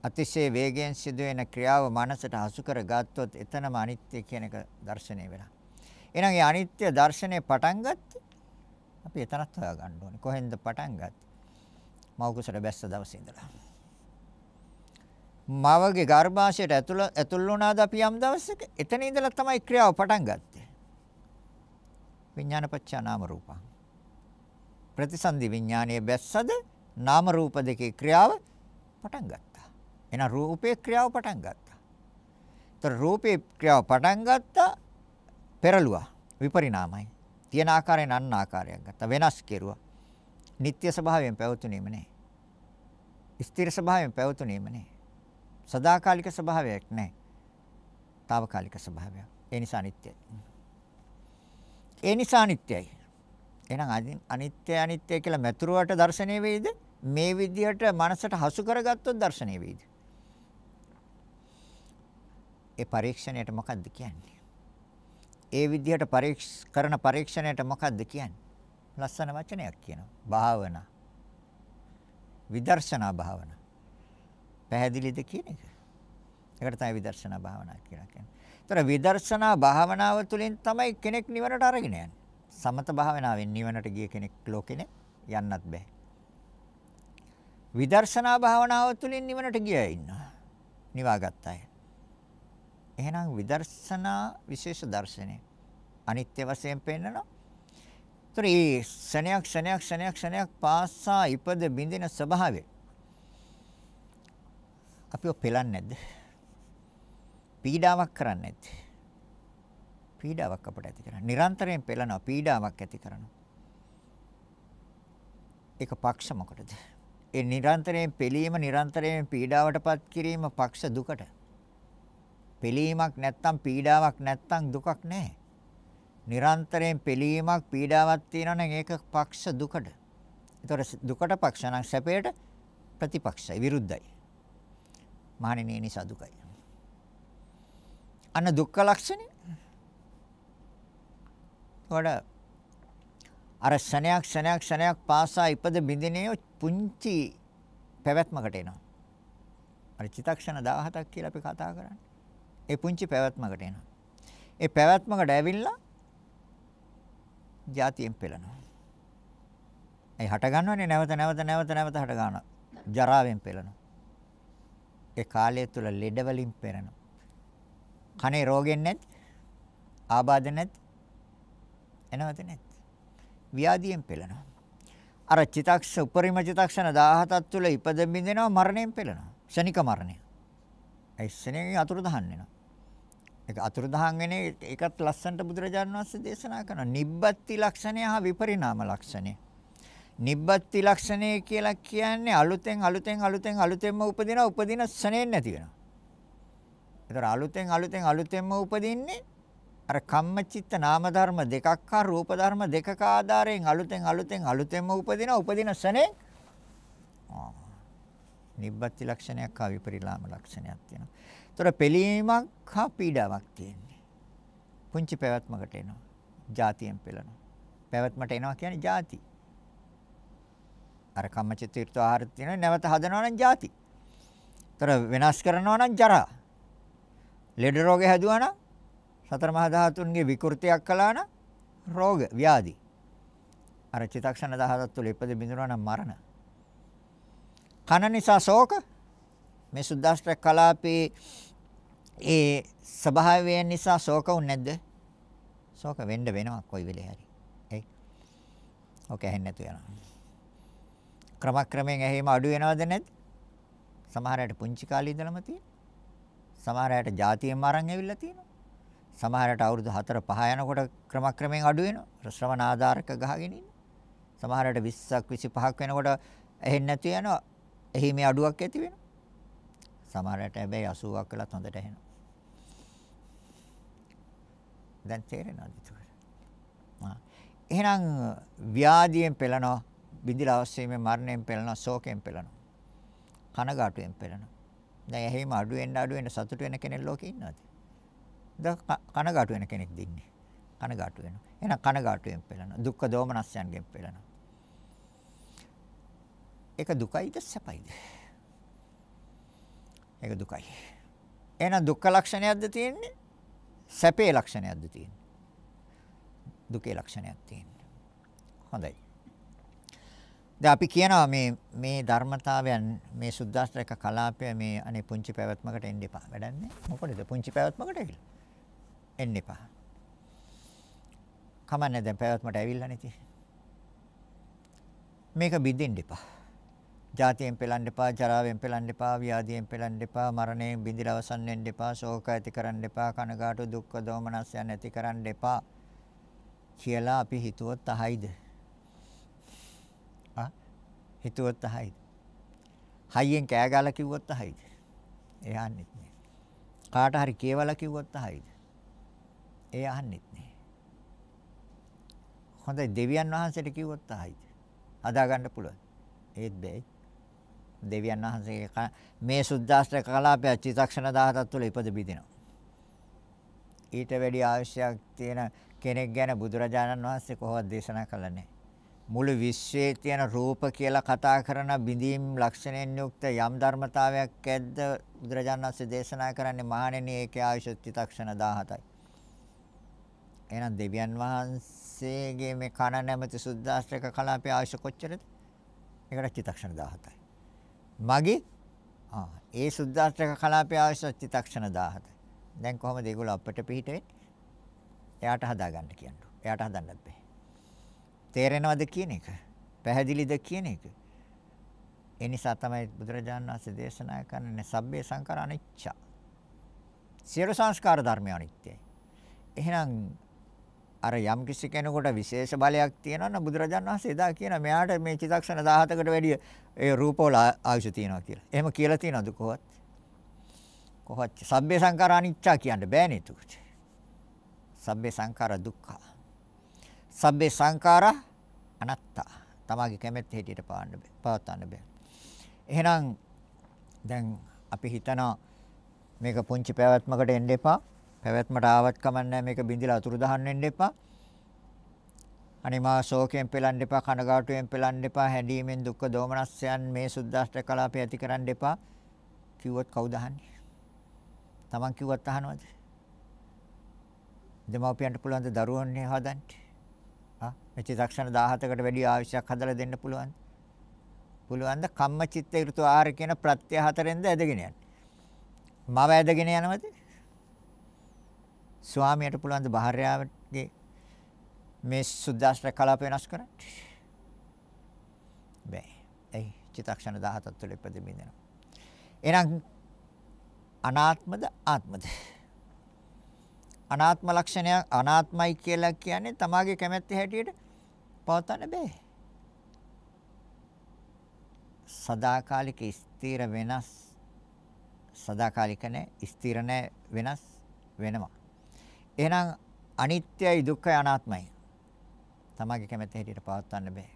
අතිශය වේගයෙන් සිදුවෙන ක්‍රියාව මනසට හසු කර ගත්තොත් එතනම අනිත්‍ය කියන එක දැర్శණය වෙනවා. එහෙනම් ඒ අනිත්‍ය දැర్శණය පටන් ගත්තේ අපි එතනත් හොයාගන්න ඕනේ. කොහෙන්ද පටන් ගත්තේ? මවකුසට බැස්ස දවසේ ඉඳලා. මවගේ ගර්භාෂයට ඇතුළ ඇතුල් වුණාද අපි යම් දවසක එතන ඉඳලා තමයි ක්‍රියාව පටන් ගත්තේ. විඥානපච්චා නාම රූපං ප්‍රතිසන්දි විඥානයේ බැස්සද නාම රූප දෙකේ ක්‍රියාව පටන් ගත්තා. එහෙනම් රූපේ ක්‍රියාව පටන් ගත්තා. ඒතර රූපේ ක්‍රියාව පටන් ගත්තා පෙරළුවා විපරිණාමයි. තියෙන ආකාරයෙන් අන්න ආකාරයක් ගත්තා. වෙනස් කෙරුවා. නিত্য ස්වභාවයෙන් පැවතුනේම නැහැ. ස්ථිර ස්වභාවයෙන් පැවතුනේම නැහැ. සදාකාලික ස්වභාවයක් නැහැ. తాවකාලික ස්වභාවයක්. ඒ නිසා නিত্যයි. ඒ නිසා නিত্যයි. එහෙනම් අනිත්‍ය අනිත්‍ය කියලා මතුරුවට දර්ශනය වෙයිද? මේ විදිහට මනසට හසු කරගත්තොත් දර්ශනය වෙයිද? ඒ පරීක්ෂණයට මොකද්ද කියන්නේ? ඒ විදිහට පරීක්ෂ කරන පරීක්ෂණයට මොකද්ද කියන්නේ? ලස්සන වචනයක් කියනවා. භාවනා. විදර්ශනා භාවනා. පැහැදිලිද කියන එක? ඒකට තමයි විදර්ශනා භාවනා කියලා කියන්නේ. ඒතර විදර්ශනා භාවනාව තුළින් තමයි කෙනෙක් නිවනට අරගෙන යන්නේ. සමත භාවනාවෙන් නිවනට ගිය කෙනෙක් ලෝකෙ යන්නත් බෑ. විදර්ශනා භාවනාව තුළින් නිවනට ගිය අය ඉන්නවා. නිවාගත් අය. එහෙනම් විදර්ශනා විශේෂ දර්ශනය. අනිත්‍ය වශයෙන් පෙන්නනවා. ඒතර ඒ ශණයක් ශණයක් ශණයක් ශණයක් පාසා ඉපද බින්දින ස්වභාවය. අපිව පෙලන්නේ නැද්ද? පීඩාවක් කරන්නේ නැද්ද? පීඩාවක් අපට ඇති කරනවා. නිරන්තරයෙන් පෙළනවා පීඩාවක් ඇති කරනවා. ඒක පක්ෂ මොකටද? ඒ නිරන්තරයෙන් පෙළීම නිරන්තරයෙන් පීඩාවටපත් කිරීම පක්ෂ දුකට. පෙළීමක් නැත්තම් පීඩාවක් නැත්තම් දුකක් නැහැ. නිරන්තරයෙන් පෙළීමක් පීඩාවක් තියෙනවා නම් ඒක පක්ෂ දුකට. ඒතකොට දුකට පක්ෂ නම් සැපයට ප්‍රතිපක්ෂයි විරුද්ධයි. මහණෙනි ඒ නිසා දුකයි. අන්න දුක්ඛ ලක්ෂණය එතකොට අර ශණයක් ශණයක් ශණයක් පාසා ඉපද බින්දිනේ පුංචි පැවැත්මකට එනවා. අර චිතක්ෂණ 17ක් කියලා අපි කතා කරන්නේ. ඒ පුංචි පැවැත්මකට එනවා. ඒ පැවැත්මකට ඇවිල්ලා જાතියෙන් පෙළනවා. ඒ හට ගන්නවනේ නැවත නැවත නැවත නැවත හට ගන්නවා. ජරාවෙන් පෙළනවා. ඒ කාලය තුල ලෙඩ වලින් පෙළනවා. කනේ රෝගෙන් නැත් ආබාධ නැත් එනවද නැද්ද? ව්‍යාධියෙන් පෙළෙනවා. අර චිතක්ෂ උපරිම චිතක්ෂණ 17ක් තුළ ඉපදමින් දෙනවා මරණයෙන් පෙළෙනවා. ශනික මරණය. ඒ ශනිකේ අතුරුදහන් වෙනවා. ඒක අතුරුදහන් වෙන එකත් ලස්සන්ට බුදුරජාණන් වහන්සේ දේශනා කරනවා. නිබ්බත්ති ලක්ෂණය හා විපරිණාම ලක්ෂණය. නිබ්බත්ති ලක්ෂණය කියලා කියන්නේ අලුතෙන් අලුතෙන් අලුතෙන් අලුතෙන්ම උපදින උපදින ශණයෙන් නැති වෙනවා. ඒතර අලුතෙන් අලුතෙන් අලුතෙන්ම උපදින්නේ අර කම්මචිත්ත නාම ධර්ම දෙකක් හා රූප ධර්ම දෙකක ආධාරයෙන් අලුතෙන් අලුතෙන් අලුතෙන්ම උපදින උපදින සනේ නිබ්බති ලක්ෂණයක් හා විපරිණාම ලක්ෂණයක් තියෙනවා. ඒතර පෙළීමක් හා පීඩාවක් තියෙන්නේ. පුංචි පැවැත්මකට එනවා. ಜಾතියෙන් පෙළනවා. පැවැත්මට එනවා කියන්නේ ಜಾති. අර කම්මචිත්ත විරත ආහාර තියෙනවා නැවත හදනවා නම් ಜಾති. ඒතර වෙනස් කරනවා නම් ජරා. ලෙඩ රෝගේ හැදුවා නම් සතර මහා ධාතුන්ගේ විකෘතියක් කළා නම් රෝග ව්‍යාධි අර චිතක්ෂණ 17ක් තුල ඉපද බිඳුනා නම් මරණ කන නිසා ශෝක මේ සුද්දාස්ත්‍ර කලාපේ ඒ ස්වභාවය නිසා ශෝක වුනේ නැද්ද ශෝක වෙන්න වෙනවා කොයි වෙලේ හරි එයි ඔක ඇහෙන්නේ නැතු යනවා ක්‍රමක්‍රමයෙන් ඇහිම අඩු වෙනවද නැද්ද සමහර අයට පුංචි කාලේ ඉඳලම තියෙන සමහර අයට જાතියෙන් මරන් ඇවිල්ලා තියෙනවා සමහරට අවුරුදු 4 5 යනකොට ක්‍රමක්‍රමයෙන් අඩු වෙනවා. ශ්‍රවණ ආධාරක ගහගෙන ඉන්න. සමහරට 20ක් 25ක් වෙනකොට ඇහෙන්නේ නැති යනවා. එහි මේ අඩුවක් ඇති වෙනවා. සමහරට හැබැයි 80ක් වෙලත් හොඳට ඇහෙනවා. දැන් තේරෙනවද ඒක? එහෙනම් ව්‍යාධියෙන් පෙළනවා, බිඳිලා අවශ්‍යයෙන් මරණයෙන් පෙළනවා, ශෝකයෙන් පෙළනවා. කනගාටුවෙන් පෙළනවා. දැන් එහෙම අඩු වෙන්න අඩු වෙන්න සතුට වෙන කෙනෙක් ලෝකේ ඉන්නවද? දැන් කනගාටු වෙන කෙනෙක් දින්නේ. කනගාටු වෙනවා. එහෙනම් කනගාටුවෙන් පෙළෙනවා. දුක්ඛ දෝමනස්යන්ගෙන් පෙළෙනවා. ඒක දුකයිද සැපයිද? ඒක දුකයි. එහෙනම් දුක්ඛ ලක්ෂණයක්ද තියෙන්නේ? සැපේ ලක්ෂණයක්ද තියෙන්නේ? දුකේ ලක්ෂණයක් තියෙන්නේ. හොඳයි. දැන් අපි කියනවා මේ මේ ධර්මතාවයන් මේ සුද්දාස්ත්‍රක කලාපය මේ අනේ පුංචි පැවැත්මකට එන්න එපා. වැඩන්නේ. මොකටද පුංචි පැවැත්මකට ඇවිල්ලා? එන්න එපා. කමන්නේ දැන් පැවැත්මට ඇවිල්ලා නැති. මේක බිඳින්න එපා. ජාතියෙන් පෙළන්න එපා, ජරාවෙන් පෙළන්න එපා, ව්‍යාධියෙන් පෙළන්න එපා, මරණයෙන් බිඳිලා අවසන් වෙන්න එපා, ශෝක ඇති කරන්න එපා, කනගාටු දුක්ඛ දෝමනස්යන් ඇති කරන්න එපා කියලා අපි හිතුවොත් අහයිද? ආ හිතුවොත් අහයිද? හයියෙන් කෑ ගාලා කිව්වොත් අහයිද? එහාන්නෙත් නෑ. කාට හරි කියවලා කිව්වොත් අහයිද? ඒ අහන්නෙත් නෑ. හොඳයි දෙවියන් වහන්සේට කිව්වොත් ආයිද? හදා ගන්න පුළුවන්. ඒත් බෑ. දෙවියන් වහන්සේ මේ සුද්දාස්ත්‍ර කලාපය චිතක්ෂණ 17 තුළ ඉපද බිඳිනවා. ඊට වැඩි ආශ්‍රයක් තියෙන කෙනෙක් ගැන බුදුරජාණන් වහන්සේ කොහොමද දේශනා කළන්නේ? මුළු විශ්වයේ තියෙන රූප කියලා කතා කරන බිඳීම් ලක්ෂණයෙන් යුක්ත යම් ධර්මතාවයක් ඇද්ද බුදුරජාණන් වහන්සේ දේශනා කරන්නේ මහණෙනි ඒකේ ආයුෂ චිතක්ෂණ 17යි. එහෙනම් දෙවියන් වහන්සේගේ මේ කන නැමැති සුද්දාශ්‍රක කලාපය ආයශ කොච්චරද? ඒකට චිතක්ෂණ 17යි. මගේ ආ ඒ සුද්දාශ්‍රක කලාපය ආයශ චිතක්ෂණ 17යි. දැන් කොහොමද ඒගොල්ලෝ අපිට පිට එයාට හදාගන්න කියන්නේ. එයාට හදන්නත් බෑ. තේරෙනවද කියන එක? පැහැදිලිද කියන එක? ඒ නිසා තමයි බුදුරජාණන් වහන්සේ දේශනා කරන්නේ සබ්බේ සංඛාර අනිච්ච. සියලු සංස්කාර ධර්ම අනිත්‍යයි. එහෙනම් අර යම් කිසි කෙනෙකුට විශේෂ බලයක් තියෙනවා නම් බුදුරජාණන් වහන්සේ එදා කියන මෙයාට මේ චිත්තක්ෂණ 17කට වැඩිය ඒ රූපවල ආයුෂ තියෙනවා කියලා. එහෙම කියලා තියෙනවද කොහොත්? කොහොත්? සබ්බේ සංඛාර අනිච්චා කියන්න බෑනේ තුච. සබ්බේ සංඛාර දුක්ඛ. සබ්බේ සංඛාර අනත්තා. තමාගේ කැමැත්ත හැටියට පාන්න බෑ. පවත්වන්න බෑ. එහෙනම් දැන් අපි හිතනවා මේක පුංචි පැවැත්මකට එන්න එපා. පැවැත්මට ආවත් කමන්නේ මේක බින්දිලා අතුරු දහන් වෙන්න එපා. අනේ මා ශෝකයෙන් පෙළන්න එපා, කනගාටුවෙන් පෙළන්න එපා, හැඬීමෙන් දුක්ඛ දෝමනස්යන් මේ සුද්දාෂ්ට කලාපය ඇති කරන්න එපා. කිව්වොත් කවුද අහන්නේ? Taman කිව්වත් අහනවද? දෙමව්පියන්ට පුළුවන් ද දරුවන්ගේ හදන්න? ආ මේ චිත්තක්ෂණ 17කට වැඩි ආයශයක් හදලා දෙන්න පුළුවන්. පුළුවන් ද කම්මචිත්ත ඍතු ආර කියන ප්‍රත්‍ය හතරෙන්ද ඇදගෙන යන්නේ. මව ඇදගෙන යනවද? ස්වාමියාට පුළුවන් ද භාර්යාවගේ මේ සුද්දාශ්‍ර කලාප වෙනස් කරන්න? බෑ. ඒ චිත්තක්ෂණ 17 තුළ ප්‍රතිබිඳිනවා. එහෙනම් අනාත්මද ආත්මද? අනාත්ම ලක්ෂණය අනාත්මයි කියලා කියන්නේ තමාගේ කැමැත්ත හැටියට පවත්න්න බෑ. සදාකාලික ස්ථිර වෙනස් සදාකාලික නැහැ ස්ථිර නැහැ වෙනස් වෙනවා එහෙනම් අනිත්‍යයි දුක්ඛයි අනාත්මයි. තමාගේ කැමැත්ත හැටියට පවත්වන්න බෑ.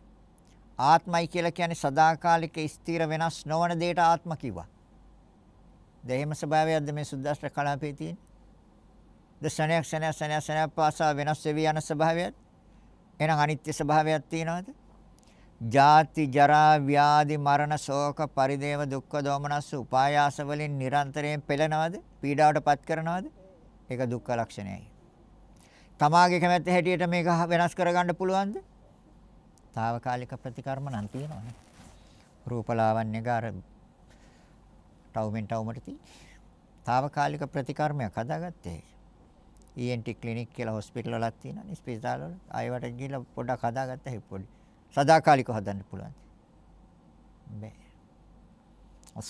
ආත්මයි කියලා කියන්නේ සදාකාලික ස්ථිර වෙනස් නොවන දෙයට ආත්ම කිව්වා. දැන් එහෙම ස්වභාවයක්ද මේ සුද්දාෂ්ට කලාපේ තියෙන්නේ? දසනයක් සනයක් සනයක් සනයක් පාසා වෙනස් වෙවි යන ස්වභාවයත් එහෙනම් අනිත්‍ය ස්වභාවයක් තියෙනවද? ජාති ජරා ව්‍යාධි මරණ ශෝක පරිදේව දුක්ඛ දෝමනස් උපායාස වලින් නිරන්තරයෙන් පෙළෙනවද? පීඩාවටපත් කරනවද? ඒක දුක්ඛ ලක්ෂණයයි. තමාගේ කැමැත්ත හැටියට මේක වෙනස් කරගන්න පුළුවන්ද? తాවකාලික ප්‍රතිකර්ම නම් තියෙනවානේ. රූපලාවන්‍ය ගාර ටවුමෙන් ටවුමට තියෙන. తాවකාලික ප්‍රතිකර්මයක් හදාගත්තේ. ENT ක්ලිනික් කියලා හොස්පිටල් වලක් තියෙනවානේ ස්පීතාල වල. ආයෙවට ගිහිල්ලා පොඩක් හදාගත්තා හි පොඩි. සදාකාලිකව හදන්න පුළුවන්. බෑ.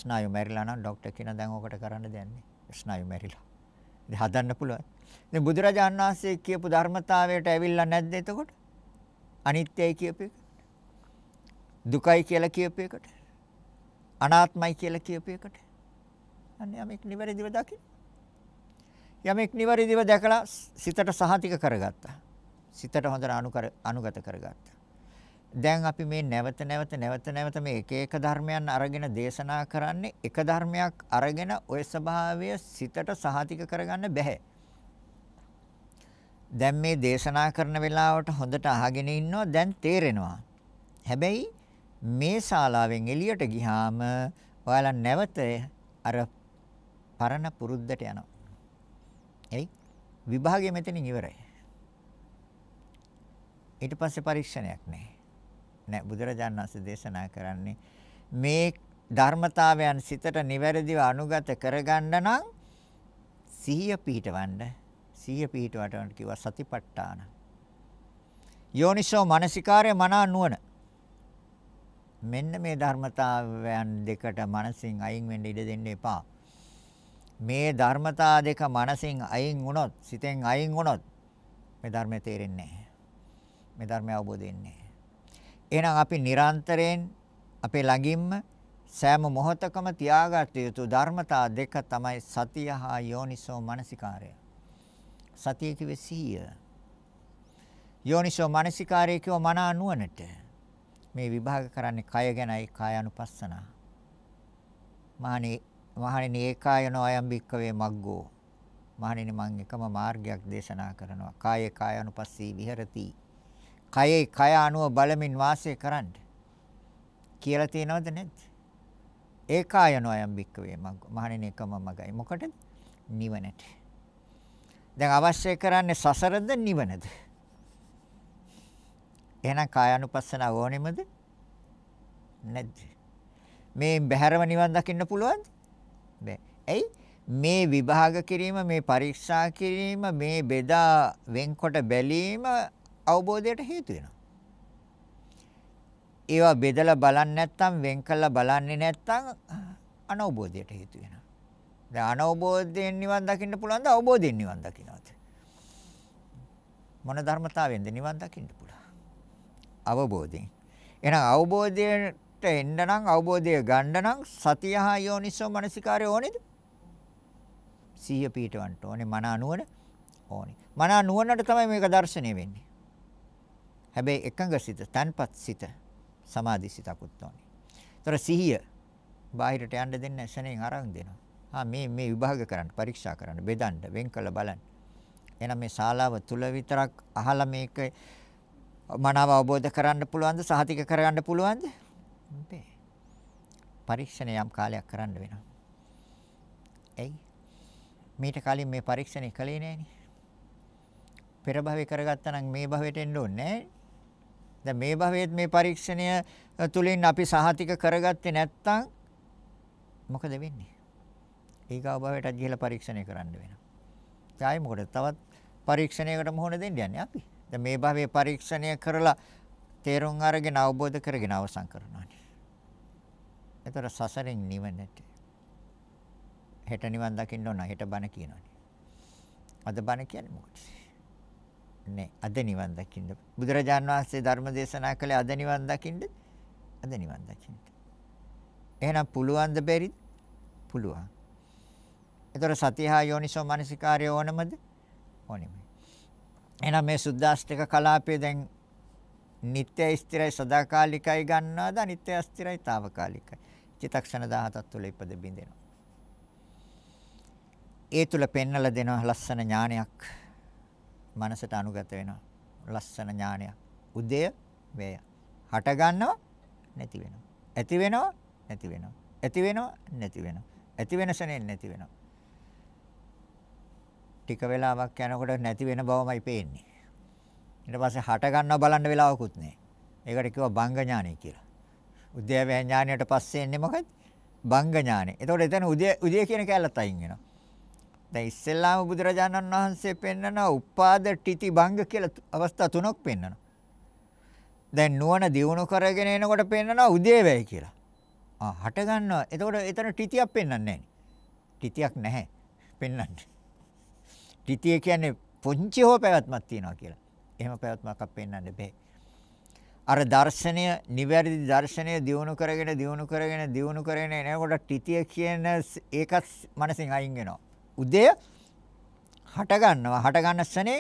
ස්නායු මැරිලා නම් ડોක්ටර් කියන දැන් ඔකට කරන්න දෙන්නේ. ස්නායු මැරිලා. හදන්න පුළුවන්. ඉතින් බුදුරජාණන් වහන්සේ කියපු ධර්මතාවයට ඇවිල්ලා නැද්ද එතකොට? අනිත්‍යයි කියපු එක. දුකයි කියලා කියපු එකට. අනාත්මයි කියලා කියපු එකට. අනේ යමෙක් නිවැරදිව දකින්න. යමෙක් නිවැරදිව දැකලා සිතට සහතික කරගත්තා. සිතට හොඳට අනුකර අනුගත කරගත්තා. දැන් අපි මේ නැවත නැවත නැවත නැවත මේ එක එක ධර්මයන් අරගෙන දේශනා කරන්නේ එක ධර්මයක් අරගෙන ওই ස්වභාවය සිතට සහතික කරගන්න බෑ. දැන් මේ දේශනා කරන වෙලාවට හොඳට අහගෙන ඉන්නවා දැන් තේරෙනවා. හැබැයි මේ ශාලාවෙන් එළියට ගියාම ඔයාලා නැවත අර පරණ පුරුද්දට යනවා. එයි විභාගය මෙතනින් ඉවරයි. ඊට පස්සේ පරීක්ෂණයක් නැහැ. නැහැ. බුදුරජාණන් වහන්සේ දේශනා කරන්නේ මේ ධර්මතාවයන් සිතට නිවැරදිව අනුගත කරගන්න නම් සිහිය පිහිටවන්න. සිහිය පිහිටවටවන්න කිව්වා සතිපට්ඨාන. යෝනිසෝ මානසිකාරය මනා නුවණ. මෙන්න මේ ධර්මතාවයන් දෙකට මනසින් අයින් වෙන්න ඉඩ දෙන්න එපා. මේ ධර්මතා දෙක මනසින් අයින් වුණොත්, සිතෙන් අයින් වුණොත් මේ ධර්මය තේරෙන්නේ නැහැ. මේ ධර්මය අවබෝධ වෙන්නේ එහෙනම් අපි නිරන්තරයෙන් අපේ ළඟින්ම සෑම මොහොතකම තියාගත යුතු ධර්මතා දෙක තමයි සතිය හා යෝනිසෝ මනසිකාරය. සතිය කිව්වේ සිහිය. යෝනිසෝ මනසිකාරය කියව මන නුවණට. මේ විභාග කරන්නේ කය ගැනයි කායानुපස්සන. මහණේ මහණෙනි ඒකායනෝ අයම් භික්කවේ මග්ගෝ. මහණෙනි මං එකම මාර්ගයක් දේශනා කරනවා. කායේ කායानुපස්සී විහෙරති. කයේ කය අනුව බලමින් වාසය කරන්න කියලා තියෙනවද නැද්ද? ඒකායනෝ අයම් බික්කවේ මහණෙනි එකම මගයි. මොකටද? නිවනට. දැන් අවශ්‍ය කරන්නේ සසරද නිවනද? එහෙනම් කායानुපස්සන ඕනෙමද? නැද්ද? මේ බහැරව නිවන් දකින්න පුළුවන්ද? බැ. ඇයි? මේ විභාග කිරීම, මේ පරීක්ෂා කිරීම, මේ බෙදා වෙන්කොට බැලීම අවබෝධයට හේතු වෙනවා. ඒවා බෙදලා බලන්නේ නැත්නම් වෙන් කළා බලන්නේ නැත්නම් අනවබෝධයට හේතු වෙනවා. දැන් අනවබෝධයෙන් නිවන් දකින්න පුළුවන්ද අවබෝධයෙන් නිවන් දකින්නවද? මොන ධර්මතාවෙන්ද නිවන් දකින්න පුළුවන්? අවබෝධයෙන්. එහෙනම් අවබෝධයට එන්න නම් අවබෝධය ගන්න නම් සතියහා යෝනිසෝ මනසිකාරය ඕනේද? සිහිය පීටවන්න ඕනේ මන අනුවන ඕනේ. මන අනුවනට තමයි මේක දර්ශනය වෙන්නේ. හැබැයි එකඟ සිත, තන්පත් සිත, සමාධි සිතකුත් ඕනේ. ඒතර සිහිය බාහිරට යන්න දෙන්නේ නැසණෙන් අරන් දෙනවා. ආ මේ මේ විභාග කරන්න, පරීක්ෂා කරන්න, බෙදන්න, වෙන් කළ බලන්න. එහෙනම් මේ ශාලාව තුල විතරක් අහලා මේක මනාව අවබෝධ කරගන්න පුළුවන්ද? සහතික කරගන්න පුළුවන්ද? බෑ. පරීක්ෂණ යම් කාලයක් කරන්න වෙනවා. ඇයි? මීට කලින් මේ පරීක්ෂණේ කළේ නෑනේ. පෙර භවයේ කරගත්තා නම් මේ භවයට එන්න ඕනේ නෑනේ. දැන් මේ භවයේත් මේ පරීක්ෂණය තුලින් අපි සහතික කරගත්තේ නැත්නම් මොකද වෙන්නේ? ඊගාව භවයටත් ගිහිලා පරීක්ෂණය කරන්න වෙනවා. ආයේ මොකටද තවත් පරීක්ෂණයකට මුහුණ දෙන්න යන්නේ අපි. දැන් මේ භවයේ පරීක්ෂණය කරලා තේරුම් අරගෙන අවබෝධ කරගෙන අවසන් කරනවානේ. එතකොට සසරෙන් නිවනට හෙට නිවන් දකින්න ඕන හෙට බණ කියනවානේ. අද බණ කියන්නේ මොකටද? නෑ. අද නිවන් දකින්න. බුදුරජාන් වහන්සේ ධර්ම දේශනා කළේ අද නිවන් දකින්න. අද නිවන් දකින්න. එහෙනම් පුළුවන් ද බැරිද? පුළුවන්. ඒතර සතිහා යෝනිසෝ මනසිකාර්ය ඕනමද? ඕනෙමයි. එහෙනම් මේ සුද්දාස්තික කලාපය දැන් නිත්‍ය ස්ථිරයි සදාකාලිකයි ගන්නවාද? අනිත්‍ය ස්ථිරයි తాවකාලිකයි. චිතක්ෂණ 17ක් තුළ ඉපද බින්දෙනවා. ඒ තුල පෙන්නලා දෙනවා ලස්සන ඥානයක්. මනසට අනුගත වෙනවා. ලස්සන ඥානයක්. උදය වේය. හට ගන්නව නැති වෙනවා. ඇති වෙනව නැති වෙනවා. ඇති වෙනව නැති වෙනවා. ඇති වෙනසනේ නැති වෙනවා. ටික වෙලාවක් යනකොට නැති වෙන බවමයි පේන්නේ. ඊට පස්සේ හට ගන්නව බලන්න වෙලාවකුත් නැහැ. ඒකට කිව්වා බංග ඥානය කියලා. උද්‍යවය ඥානයට පස්සේ එන්නේ මොකද? බංග ඥානය. එතකොට එතන උදේ උදේ කියන කැලලත් අයින් වෙනවා. දැන් ඉස්සෙල්ලාම බුදුරජාණන් වහන්සේ පෙන්නන උපාද ටිති භංග කියලා අවස්ථා තුනක් පෙන්නනවා. දැන් නුවණ දියුණු කරගෙන එනකොට පෙන්නනවා උදේවැයි කියලා. ආ හට ගන්නවා. එතකොට එතන ටිතියක් පෙන්වන්නේ නැහැ. ටිතියක් නැහැ පෙන්වන්නේ. ටිතිය කියන්නේ පුංචි හෝ පැවැත්මක් තියනවා කියලා. එහෙම පැවැත්මක් අපෙන්නන්න බෑ. අර දර්ශනය නිවැරදි දර්ශනය දියුණු කරගෙන දියුණු කරගෙන දියුණු කරගෙන එනකොට ටිතිය කියන ඒකත් මනසින් අයින් වෙනවා. උදය හට ගන්නවා. හට ගන්න ස්නේ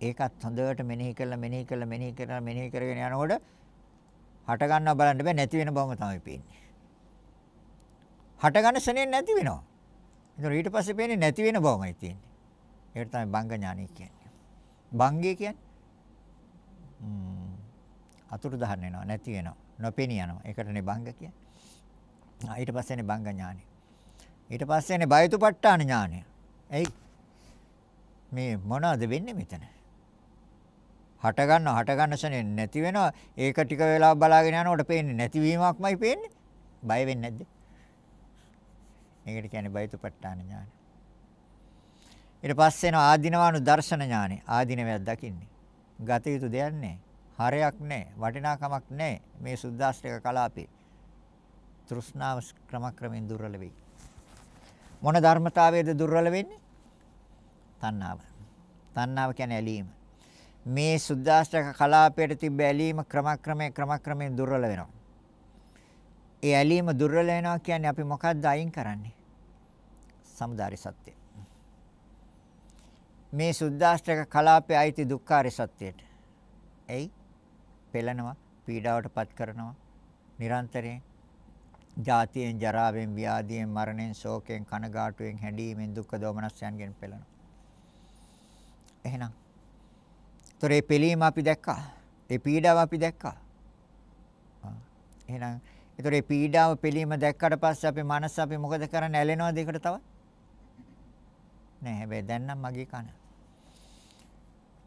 ඒකත් හොඳට මෙනෙහි කරලා මෙනෙහි කරලා මෙනෙහි කරලා මෙනෙහි කරගෙන යනකොට හට ගන්නවා බලන්න බෑ නැති වෙන බවම තමයි පේන්නේ. හට ගන්න ස්නේ නැති වෙනවා. ඒතර ඊට පස්සේ පේන්නේ නැති වෙන බවමයි තියෙන්නේ. ඒකට තමයි බංග ඥානය කියන්නේ. බංගය කියන්නේ අතුරු දහන් වෙනවා නැති වෙනවා නොපෙනී යනවා. ඒකටනේ බංග කියන්නේ. ඊට පස්සේනේ බංග ඥානය. ඊට පස්සේ එන්නේ බයතුපට්ඨාන ඥානය. එයි මේ මොනවද වෙන්නේ මෙතන? හට ගන්න හට ගන්න ශනේ නැති වෙනවා. ඒක ටික වෙලාවක් බලාගෙන යනකොට පේන්නේ නැතිවීමක්මයි පේන්නේ. බය වෙන්නේ නැද්ද? මේකට කියන්නේ බයතුපට්ඨාන ඥානය. ඊට පස්සේ එන ආධිනවානු දර්ශන ඥානය. ආධිනවයක් දකින්නේ. ගත යුතු දෙයක් නැහැ. හරයක් නැහැ. වටිනාකමක් නැහැ. මේ සුද්දාස්ත්‍රික කලාපේ. තෘෂ්ණාව ක්‍රමක්‍රමෙන් දුර්වල වෙයි. මොන ධර්මතාවයේද දුර්වල වෙන්නේ? තණ්හාව. තණ්හාව කියන්නේ ඇලීම. මේ සුද්දාස්ත්‍රක කලාපයට තිබ්බ ඇලීම ක්‍රමක්‍රමයෙන් ක්‍රමක්‍රමයෙන් දුර්වල වෙනවා. ඒ ඇලීම දුර්වල වෙනවා කියන්නේ අපි මොකද්ද අයින් කරන්නේ? සමුදාරි සත්‍ය. මේ සුද්දාස්ත්‍රක කලාපයේ අයිති දුක්ඛාරය සත්‍යයට. එයි පෙළනවා, පීඩාවටපත් කරනවා, නිරන්තරයෙන් ජාතියෙන් ජරාවෙන් ව්‍යාධියෙන් මරණයෙන් ශෝකයෙන් කනගාටුවෙන් හැඬීමෙන් දුක්ඛ දෝමනස්යන්ගෙන් පෙළෙනවා. එහෙනම් ତොරේ පිළීම අපි දැක්කා. ඒ පීඩාව අපි දැක්කා. එහෙනම් ඒතොරේ පීඩාව පිළීම දැක්කට පස්සේ අපේ මනස අපි මොකද කරන්නේ? ඇලෙනවද ඒකට තවත්? නෑ හැබැයි දැන් නම් මගේ කන.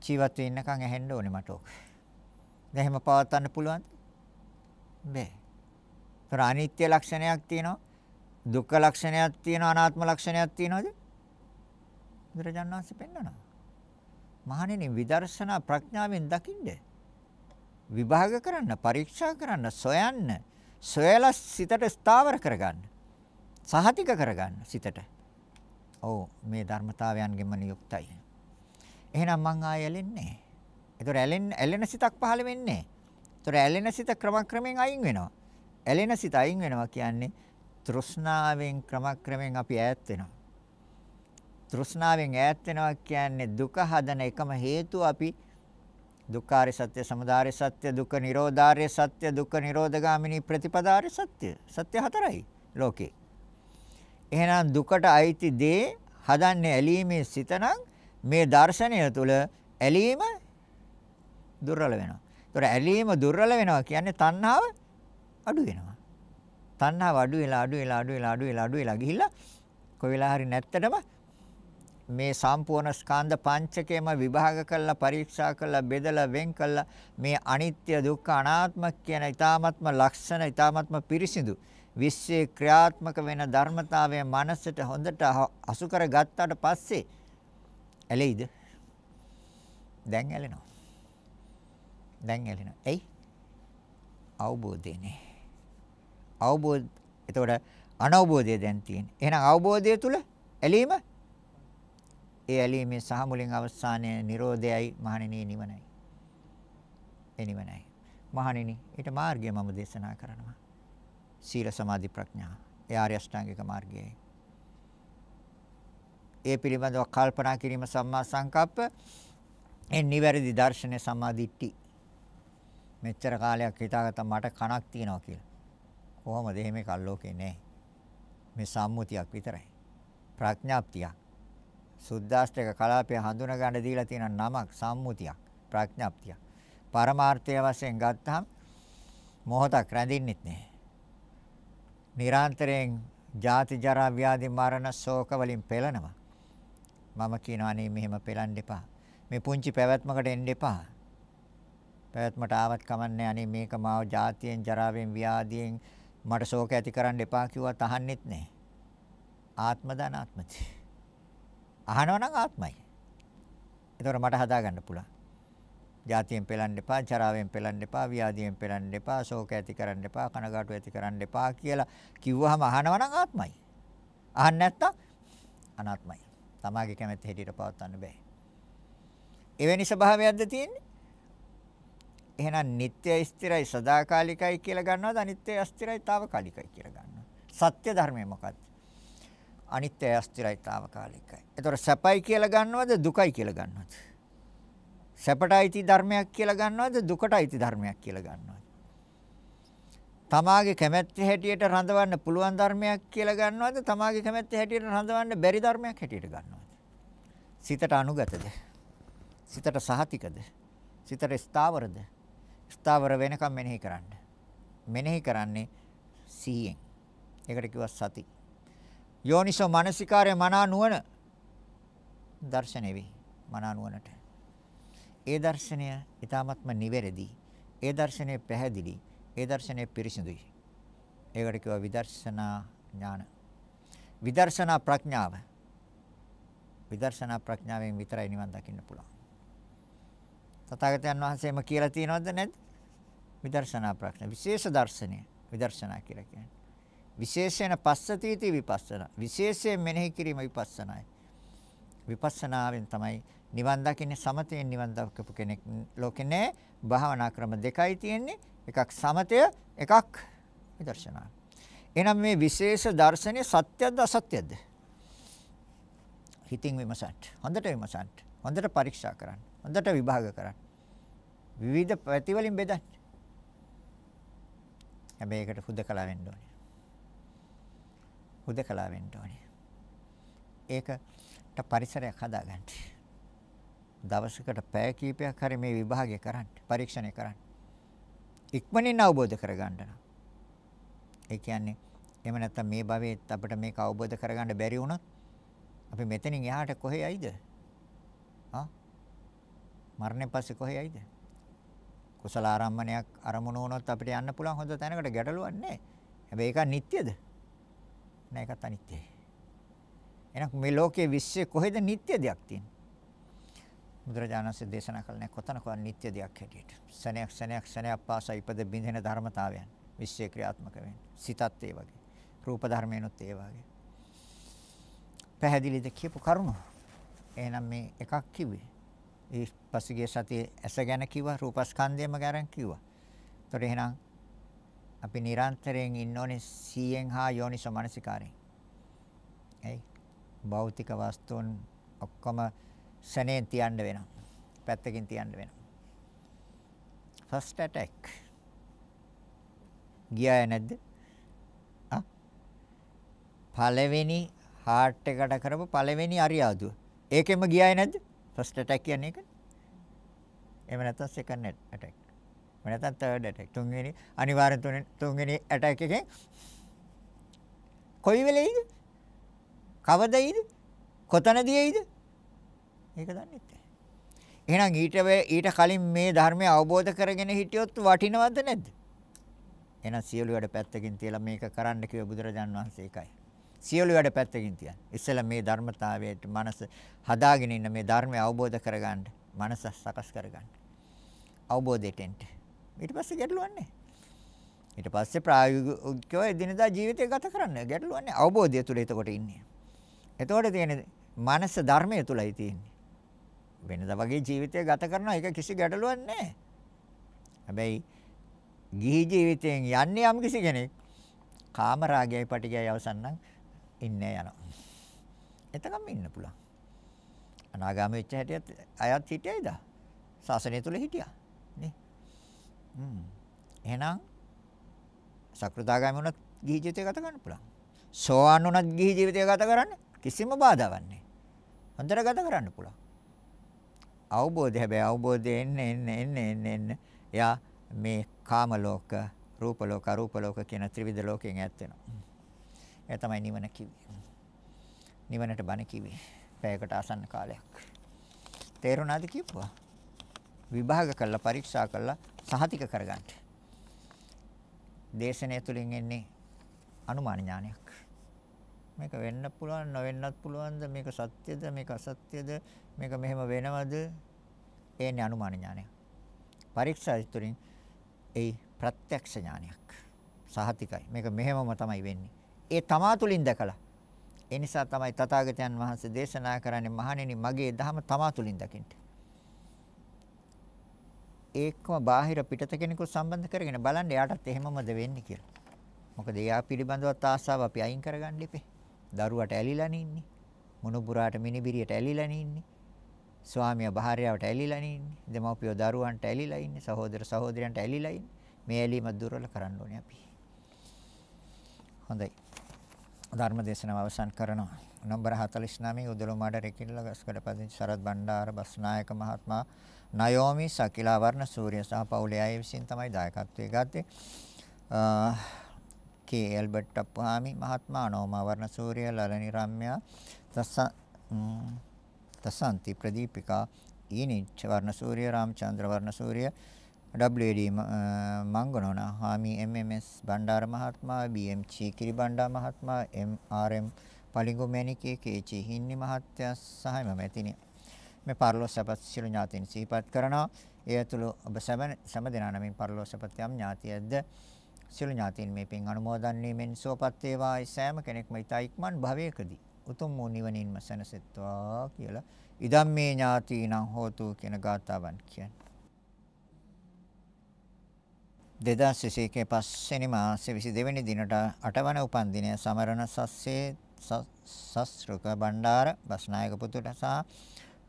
ජීවත් වෙන්නකන් ඇහෙන්න ඕනේ මට ඕක. දැන් එහෙම පවත්වන්න පුළුවන්ද? බෑ. ඒතර අනිත්‍ය ලක්ෂණයක් තියෙනවා. දුක්ඛ ලක්ෂණයක් තියෙනවා. අනාත්ම ලක්ෂණයක් තියෙනවද? බුදුරජාණන් වහන්සේ පෙන්වනවා. මහණෙනි විදර්ශනා ප්‍රඥාවෙන් දකින්න. විභාග කරන්න, පරීක්ෂා කරන්න, සොයන්න. සොයලා සිතට ස්ථාවර කරගන්න. සහතික කරගන්න සිතට. ඔව් මේ ධර්මතාවයන්ගෙන්ම නියුක්තයි. එහෙනම් මං ආයෙ ඇලෙන්නේ. ඒතොර ඇලෙන්න ඇලෙන සිතක් පහළ වෙන්නේ. ඒතොර ඇලෙන සිත ක්‍රමක්‍රමයෙන් අයින් වෙනවා. ඇලෙන සිත අයින් වෙනවා කියන්නේ තෘෂ්ණාවෙන් ක්‍රමක්‍රමයෙන් අපි ඈත් වෙනවා. තෘෂ්ණාවෙන් ඈත් වෙනවා කියන්නේ දුක හදන එකම හේතුව අපි දුක්ඛාරය සත්‍ය, සමුදාය සත්‍ය, දුක්ඛ නිරෝධාරය සත්‍ය, දුක්ඛ නිරෝධගාමිනී ප්‍රතිපදාරය සත්‍ය. සත්‍ය හතරයි ලෝකේ. එහෙනම් දුකට අයිති දේ හදන්නේ ඇලීමේ සිත මේ දර්ශනය තුළ ඇලීම දුර්වල වෙනවා. ඒතොර ඇලීම දුර්වල වෙනවා කියන්නේ තණ්හාව අඩු වෙනවා. තණ්හාව අඩු වෙලා අඩු වෙලා අඩු වෙලා අඩු වෙලා අඩු වෙලා ගිහිල්ලා කොයි වෙලා හරි නැත්තටම මේ සම්පූර්ණ ස්කන්ධ පංචකයම විභාග කරලා පරීක්ෂා කරලා බෙදලා වෙන් කරලා මේ අනිත්‍ය දුක්ඛ අනාත්ම කියන ඊ타මත්ම ලක්ෂණ ඊ타මත්ම පිරිසිදු විශ්සේ ක්‍රියාත්මක වෙන ධර්මතාවය මනසට හොඳට අසු කරගත්තාට පස්සේ ඇලෙයිද දැන් ඇලෙනවා දැන් ඇලෙනවා එයි අවබෝධයනේ අවබෝධ එතකොට අනවබෝධය දැන් තියෙන්නේ. එහෙනම් අවබෝධය තුල ඇලීම ඒ ඇලීමේ සහ මුලින් අවසානයේ Nirodhayයි මහණෙනි නිවනයි. ඒ නිවනයි. මහණෙනි ඊට මාර්ගය මම දේශනා කරනවා. සීල සමාධි ප්‍රඥා. ඒ ආර්ය අෂ්ටාංගික මාර්ගයයි. ඒ පිළිබඳව කල්පනා කිරීම සම්මා සංකප්ප. ඒ නිවැරදි දර්ශනය සම්මා දිට්ඨි. මෙච්චර කාලයක් හිතාගත්තා මට කණක් තියනවා කියලා. කොහොමද එහෙම කල්ලෝකේ නැහැ. මේ සම්මුතියක් විතරයි. ප්‍රඥාප්තියක්. සුද්දාස්ත්‍රක කලාපය හඳුන ගන්න දීලා තියෙන නමක් සම්මුතියක් ප්‍රඥාප්තියක්. පරමාර්ථය වශයෙන් ගත්තහම මොහොතක් රැඳින්නෙත් නැහැ. නිරන්තරයෙන් ජාති ජරා ව්‍යාධි මරණ ශෝක වලින් පෙළෙනවා. මම කියනවා නේ මෙහෙම පෙළන්න එපා. මේ පුංචි පැවැත්මකට එන්න එපා. පැවැත්මට ආවත් කමන්නේ අනේ මේක මාව ජාතියෙන් ජරාවෙන් ව්‍යාධියෙන් මට ශෝක ඇති කරන්න එපා කිව්වත් අහන්නෙත් නැහැ. ආත්ම දනාත්මති. අහනවා නම් ආත්මයි. ඒතොර මට හදාගන්න පුළුවන්. ජාතියෙන් පෙලන්න එපා, චරාවෙන් පෙලන්න එපා, ව්‍යාධියෙන් පෙලන්න එපා, ශෝක ඇති කරන්න එපා, කනගාටු ඇති කරන්න එපා කියලා කිව්වහම අහනවා නම් ආත්මයි. අහන්න නැත්තම් අනාත්මයි. තමාගේ කැමැත්ත හැටියට පවත්වන්න බෑ. එවැනි ස්වභාවයක්ද තියෙන්නේ? එහෙනම් නিত্য ස්ථිරයි සදාකාලිකයි කියලා ගන්නවද අනිත්‍ය අස්ථිරයි తాවකාලිකයි කියලා ගන්නවද? සත්‍ය ධර්මය මොකක්ද? අනිත්‍ය අස්ථිරයි తాවකාලිකයි. ඒතොර සැපයි කියලා ගන්නවද දුකයි කියලා ගන්නවද? සැපටයිති ධර්මයක් කියලා ගන්නවද දුකටයිති ධර්මයක් කියලා ගන්නවද? තමාගේ කැමැත්ත හැටියට රඳවන්න පුළුවන් ධර්මයක් කියලා ගන්නවද තමාගේ කැමැත්ත හැටියට රඳවන්න බැරි ධර්මයක් හැටියට ගන්නවද සිතට අනුගතද සිතට සහතිකද සිතට ස්ථාවරද ස්ථාවර වෙනකම් මෙනෙහි කරන්න. මෙනෙහි කරන්නේ සිහියෙන්. ඒකට කිව්වා සති. යෝනිසෝ මානසිකාරය මනා නුවණ දර්ශනෙ වේ. මනා නුවණට. ඒ දර්ශනය ඊ타මත්ම නිවැරදි. ඒ දර්ශනය පැහැදිලි. ඒ දර්ශනය පිරිසිදුයි. ඒකට කිව්වා විදර්ශනා ඥාන. විදර්ශනා ප්‍රඥාව. විදර්ශනා ප්‍රඥාවෙන් විතරයි නිවන් දකින්න පුළුවන්. තථාගතයන් වහන්සේම කියලා තියෙනවද නැද්ද? විදර්ශනා ප්‍රඥා විශේෂ දර්ශනය විදර්ශනා කියලා කියන්නේ. විශේෂයෙන් පස්සතිති විපස්සනා. විශේෂයෙන් මෙනෙහි කිරීම විපස්සනායි. විපස්සනාවෙන් තමයි නිවන් දකින්නේ සමතයෙන් නිවන් දක්කපු කෙනෙක් ලෝකේ භාවනා ක්‍රම දෙකයි තියෙන්නේ. එකක් සමතය, එකක් විදර්ශනා. එහෙනම් මේ විශේෂ දර්ශනය සත්‍යද අසත්‍යද? හිතින් විමසන්න. හොඳට විමසන්න. හොඳට පරීක්ෂා කරන්න. හොඳට විභාග කරන්න. විවිධ පැති වලින් බෙදන්න. හැබැයි ඒකට හුදකලා වෙන්න ඕනේ. හුදකලා වෙන්න ඕනේ. ඒකට පරිසරයක් හදාගන්න. දවසකට පැය කීපයක් හරි මේ විභාගය කරන්න, පරීක්ෂණය කරන්න. ඉක්මනින් අවබෝධ කරගන්න නම්. ඒ කියන්නේ එහෙම නැත්නම් මේ භවයේත් අපිට මේක අවබෝධ කරගන්න බැරි වුණොත් අපි මෙතනින් එහාට කොහේ යයිද? ආ මරණයෙන් පස්සේ කොහේ යයිද? කුසල ආරම්මණයක් අරමුණු වුණොත් අපිට යන්න පුළුවන් හොඳ තැනකට ගැටලුවක් නැහැ. හැබැයි ඒක නිට්ටයද? නෑ ඒකත් අනිත්‍යයි. එහෙනම් මේ ලෝකයේ විශ්සේ කොහෙද නිට්ටය දෙයක් තියෙන්නේ? බුදුරජාණන්සේ දේශනා කළේ කොතනකවත් නිට්ටය දෙයක් හැටියට. සනයක් සනයක් සනයක් පාසා ඉපද බින්දෙන ධර්මතාවයන් විශ්සේ ක්‍රියාත්මක වෙන්නේ. සිතත් ඒ වගේ. රූප ධර්මයන්ොත් ඒ වගේ. පැහැදිලිද කියපු කරුණු. එහෙනම් මේ එකක් කිව්වේ ඒ පසුගිය සතියේ ඇස ගැන කිව්වා, රූපස්කන්ධයම ගැන කිව්වා. ඒතකොට එහෙනම් අපි නිරන්තරයෙන් ඉන්න ඕනේ 100න් හා යෝනිසෝ මනසිකාරයෙන්. ඇයි? භෞතික වස්තුන් ඔක්කොම සෙනෙන් තියන්න වෙනවා. පැත්තකින් තියන්න වෙනවා. first attack. ගියාය නැද්ද? ආ? පළවෙනි heart එකට කරපු පළවෙනි අරියාදුව. ඒකෙම ගියාය නැද්ද? ෆස්ට් ඇටැක් කියන්නේ ඒක. එහෙම නැත්නම් සෙකන්ඩ් ඇටැක්. එහෙම නැත්නම් තර්ඩ් ඇටැක්. තුන්වෙනි අනිවාර්යෙන් තුන්වෙනි තුන්වෙනි ඇටැක් එකෙන් කොයි වෙලෙයිද? කවදයිද? කොතනදීයිද? ඒක දන්නේ නැහැ. එහෙනම් ඊට ඊට කලින් මේ ධර්මය අවබෝධ කරගෙන හිටියොත් වටිනවද නැද්ද? එහෙනම් සියලු වැඩ පැත්තකින් තියලා මේක කරන්න කිව්ව බුදුරජාන් වහන්සේ ඒකයි. සියලු වැඩ පැත්තකින් තියන්න. ඉස්සෙල්ලා මේ ධර්මතාවයට මනස හදාගෙන ඉන්න මේ ධර්මය අවබෝධ කරගන්න, මනස සකස් කරගන්න. අවබෝධයට එන්න. ඊට පස්සේ ගැටලුවන්නේ. ඊට පස්සේ ප්‍රායෝගිකව එදිනදා ජීවිතය ගත කරන්න. ගැටලුවන්නේ අවබෝධය තුල එතකොට ඉන්නේ. එතකොට තියෙන මනස ධර්මය තුලයි තියෙන්නේ. වෙනදා වගේ ජීවිතය ගත කරනවා ඒක කිසි ගැටලුවක් නැහැ. හැබැයි ගිහි ජීවිතයෙන් යන්නේ යම් කිසි කෙනෙක් කාමරාගයයි පටිගයයි අවසන් නම් ඉන්නේ යනවා. එතකම ඉන්න පුළුවන්. අනාගාමී වෙච්ච හැටියත් අයත් හිටියයිද? ශාසනය තුල හිටියා. නේ? හ්ම්. එහෙනම් සක්‍රදාගාමී වුණත් ගිහි ජීවිතය ගත කරන්න පුළුවන්. සෝවාන් වුණත් ගිහි ජීවිතය ගත කරන්න කිසිම බාධාවක් නැහැ. හොඳට ගත කරන්න පුළුවන්. අවබෝධය හැබැයි අවබෝධය එන්න එන්න එන්න එන්න එන්න එයා මේ කාම ලෝක, රූප ලෝක, අරූප ලෝක කියන ත්‍රිවිධ ලෝකයෙන් ඈත් වෙනවා. ඒ තමයි නිවන කිව්වේ. නිවනට බණ කිව්වේ. පැයකට ආසන්න කාලයක්. තේරුණාද කිව්වා? විභාග කරලා පරීක්ෂා කරලා සහතික කරගන්න. දේශනය තුලින් එන්නේ අනුමාන ඥානයක්. මේක වෙන්න පුළුවන් නොවෙන්නත් පුළුවන්ද මේක සත්‍යද මේක අසත්‍යද මේක මෙහෙම වෙනවද එන්නේ අනුමාන ඥානය. පරීක්ෂා තුළින් ඒ ප්‍රත්‍යක්ෂ ඥානයක් සහතිකයි. මේක මෙහෙමම තමයි වෙන්නේ. ඒ තමා තුලින් දැකලා. ඒ නිසා තමයි තථාගතයන් වහන්සේ දේශනා කරන්නේ මහණෙනි මගේ ධහම තමා තුලින් දකින්න. ඒකම බාහිර පිටත කෙනෙකු සම්බන්ධ කරගෙන බලන්න එයාටත් එහෙමමද වෙන්නේ කියලා. මොකද එයා පිළිබඳවත් ආසාව අපි අයින් කරගන්න ඉපේ. දරුවට ඇලිලානේ ඉන්නේ. මොනුබුරාට මිනිබිරියට ඇලිලානේ ඉන්නේ. ස්වාමියා භාර්යාවට ඇලිලා ඉන්නේ. දෙමව්පියෝ දරුවන්ට ඇලිලා ඉන්නේ. සහෝදර සහෝදරයන්ට ඇලිලා ඉන්නේ. මේ ඇලීම දුර්වල කරන්න ඕනේ අපි. හොඳයි. ධර්ම දේශනාව අවසන් කරනවා. නම්බර 49 උදළුමාඩ රෙකිල්ල ගස්කඩ පදිංචි සරත් බණ්ඩාර බස්නායක මහත්මයා නයෝමි සකිලා වර්ණ සූර්ය සහ පවුලේ අය විසින් තමයි දායකත්වයේ ගත්තේ. කේ ඇල්බර්ට් අප්පහාමි මහත්මයා නෝමා වර්ණ සූර්ය ලලනි රම්‍යා තසන්ති ප්‍රදීපිකා ඊනිච්ච වර්ණ සූර්ය රාමචන්ද්‍ර වර්ණ සූර්ය WAD මංගනෝන හාමි MMS බණ්ඩාර මහත්මයා BM චීකිරි බණ්ඩා මහත්මයා MRM පලිඟු මැණිකේ කේචි හින්නි මහත්තයා සහ එම මැතිනි මේ පරිලෝසපත් සිළු ඥාතීන් සිහිපත් කරනවා ඒ ඇතුළු ඔබ සැම සෑම දෙනා නමින් පරිලෝසපත් යම් ඥාතියක්ද සිළු ඥාතීන් මේ පින් අනුමෝදන් වීමෙන් සුවපත් වේවායි සෑම කෙනෙක්ම ඊතා ඉක්මන් භවයකදී උතුම් වූ නිවනින්ම සැනසෙත්වා කියලා ඉදම් මේ ඥාතීනම් හෝතු කියන ගාතාවන් කියන්නේ 2021 පස්වෙනි මාසේ 22 වෙනි දිනට 8 වන උපන් දිනය සමරන සස්සේ සස්ෘක බණ්ඩාර බස්නායක පුතුට සහ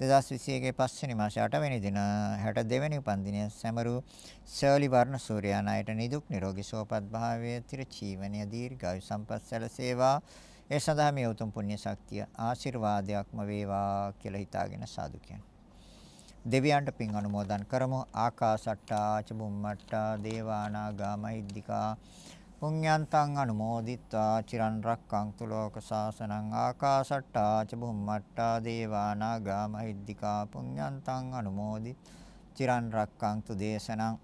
2021 පස්වෙනි මාසේ 8 වෙනි දින 62 වෙනි උපන් දිනය සමරු සර්ලි වර්ණ සූර්යා නායට නිදුක් නිරෝගී සුවපත් භාවය තිර ජීවනය දීර්ඝායු සම්පත් සැලසේවා ඒ සඳහා මේ උතුම් පුණ්‍ය ශක්තිය ආශිර්වාදයක්ම වේවා කියලා හිතාගෙන සාදු කියනවා දෙවියන්ට පින් අනුමෝදන් කරමු ආකාසට්ටා චබුම්මට්ටා දේවානාගා මහිද්దికා පුඤ්ඤන්තං අනුමෝදිත්වා චිරන් රක්ඛන්තු ලෝක සාසනං ආකාසට්ටා චබුම්මට්ටා දේවානාගා මහිද්దికා පුඤ්ඤන්තං අනුමෝදිත් චිරන් රක්ඛන්තු දේශනං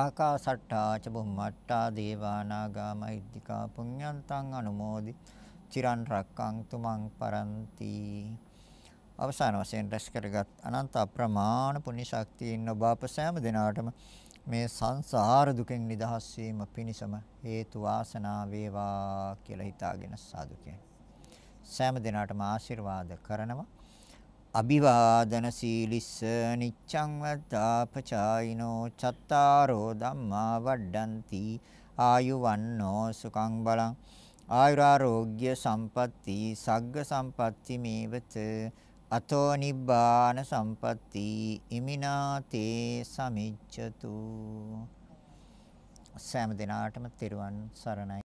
ආකාසට්ටා ච බුම්මට්ටා දේවානාගා මහිද්దికා පුඤ්ඤන්තං අනුමෝදි චිරන් රක්ඛන්තු මං පරන්ති අවසාන වශයෙන් රැස් කරගත් අනන්ත අප්‍රමාණ පුණ්‍ය ශක්තියින් ඔබ අප සෑම දිනාටම මේ සංසාර දුකෙන් නිදහස් වීම පිණිසම හේතු වාසනා වේවා කියලා හිතාගෙන සාදු කියන්නේ. සෑම දිනාටම ආශිර්වාද කරනවා. අභිවාදන සීලිස්ස නිච්ඡං වද්දාපචායිනෝ චත්තාරෝ ධම්මා වඩ්ඩಂತಿ ආයු වන්නෝ සුඛං බලං ආයුරාෝග්‍ය සම්පatti සග්ග සම්පatti මේවත අතෝ නිබ්බාන සම්පatti ඉමිනාතේ සමිච්ඡතු සෑම දිනාටම තෙරුවන් සරණයි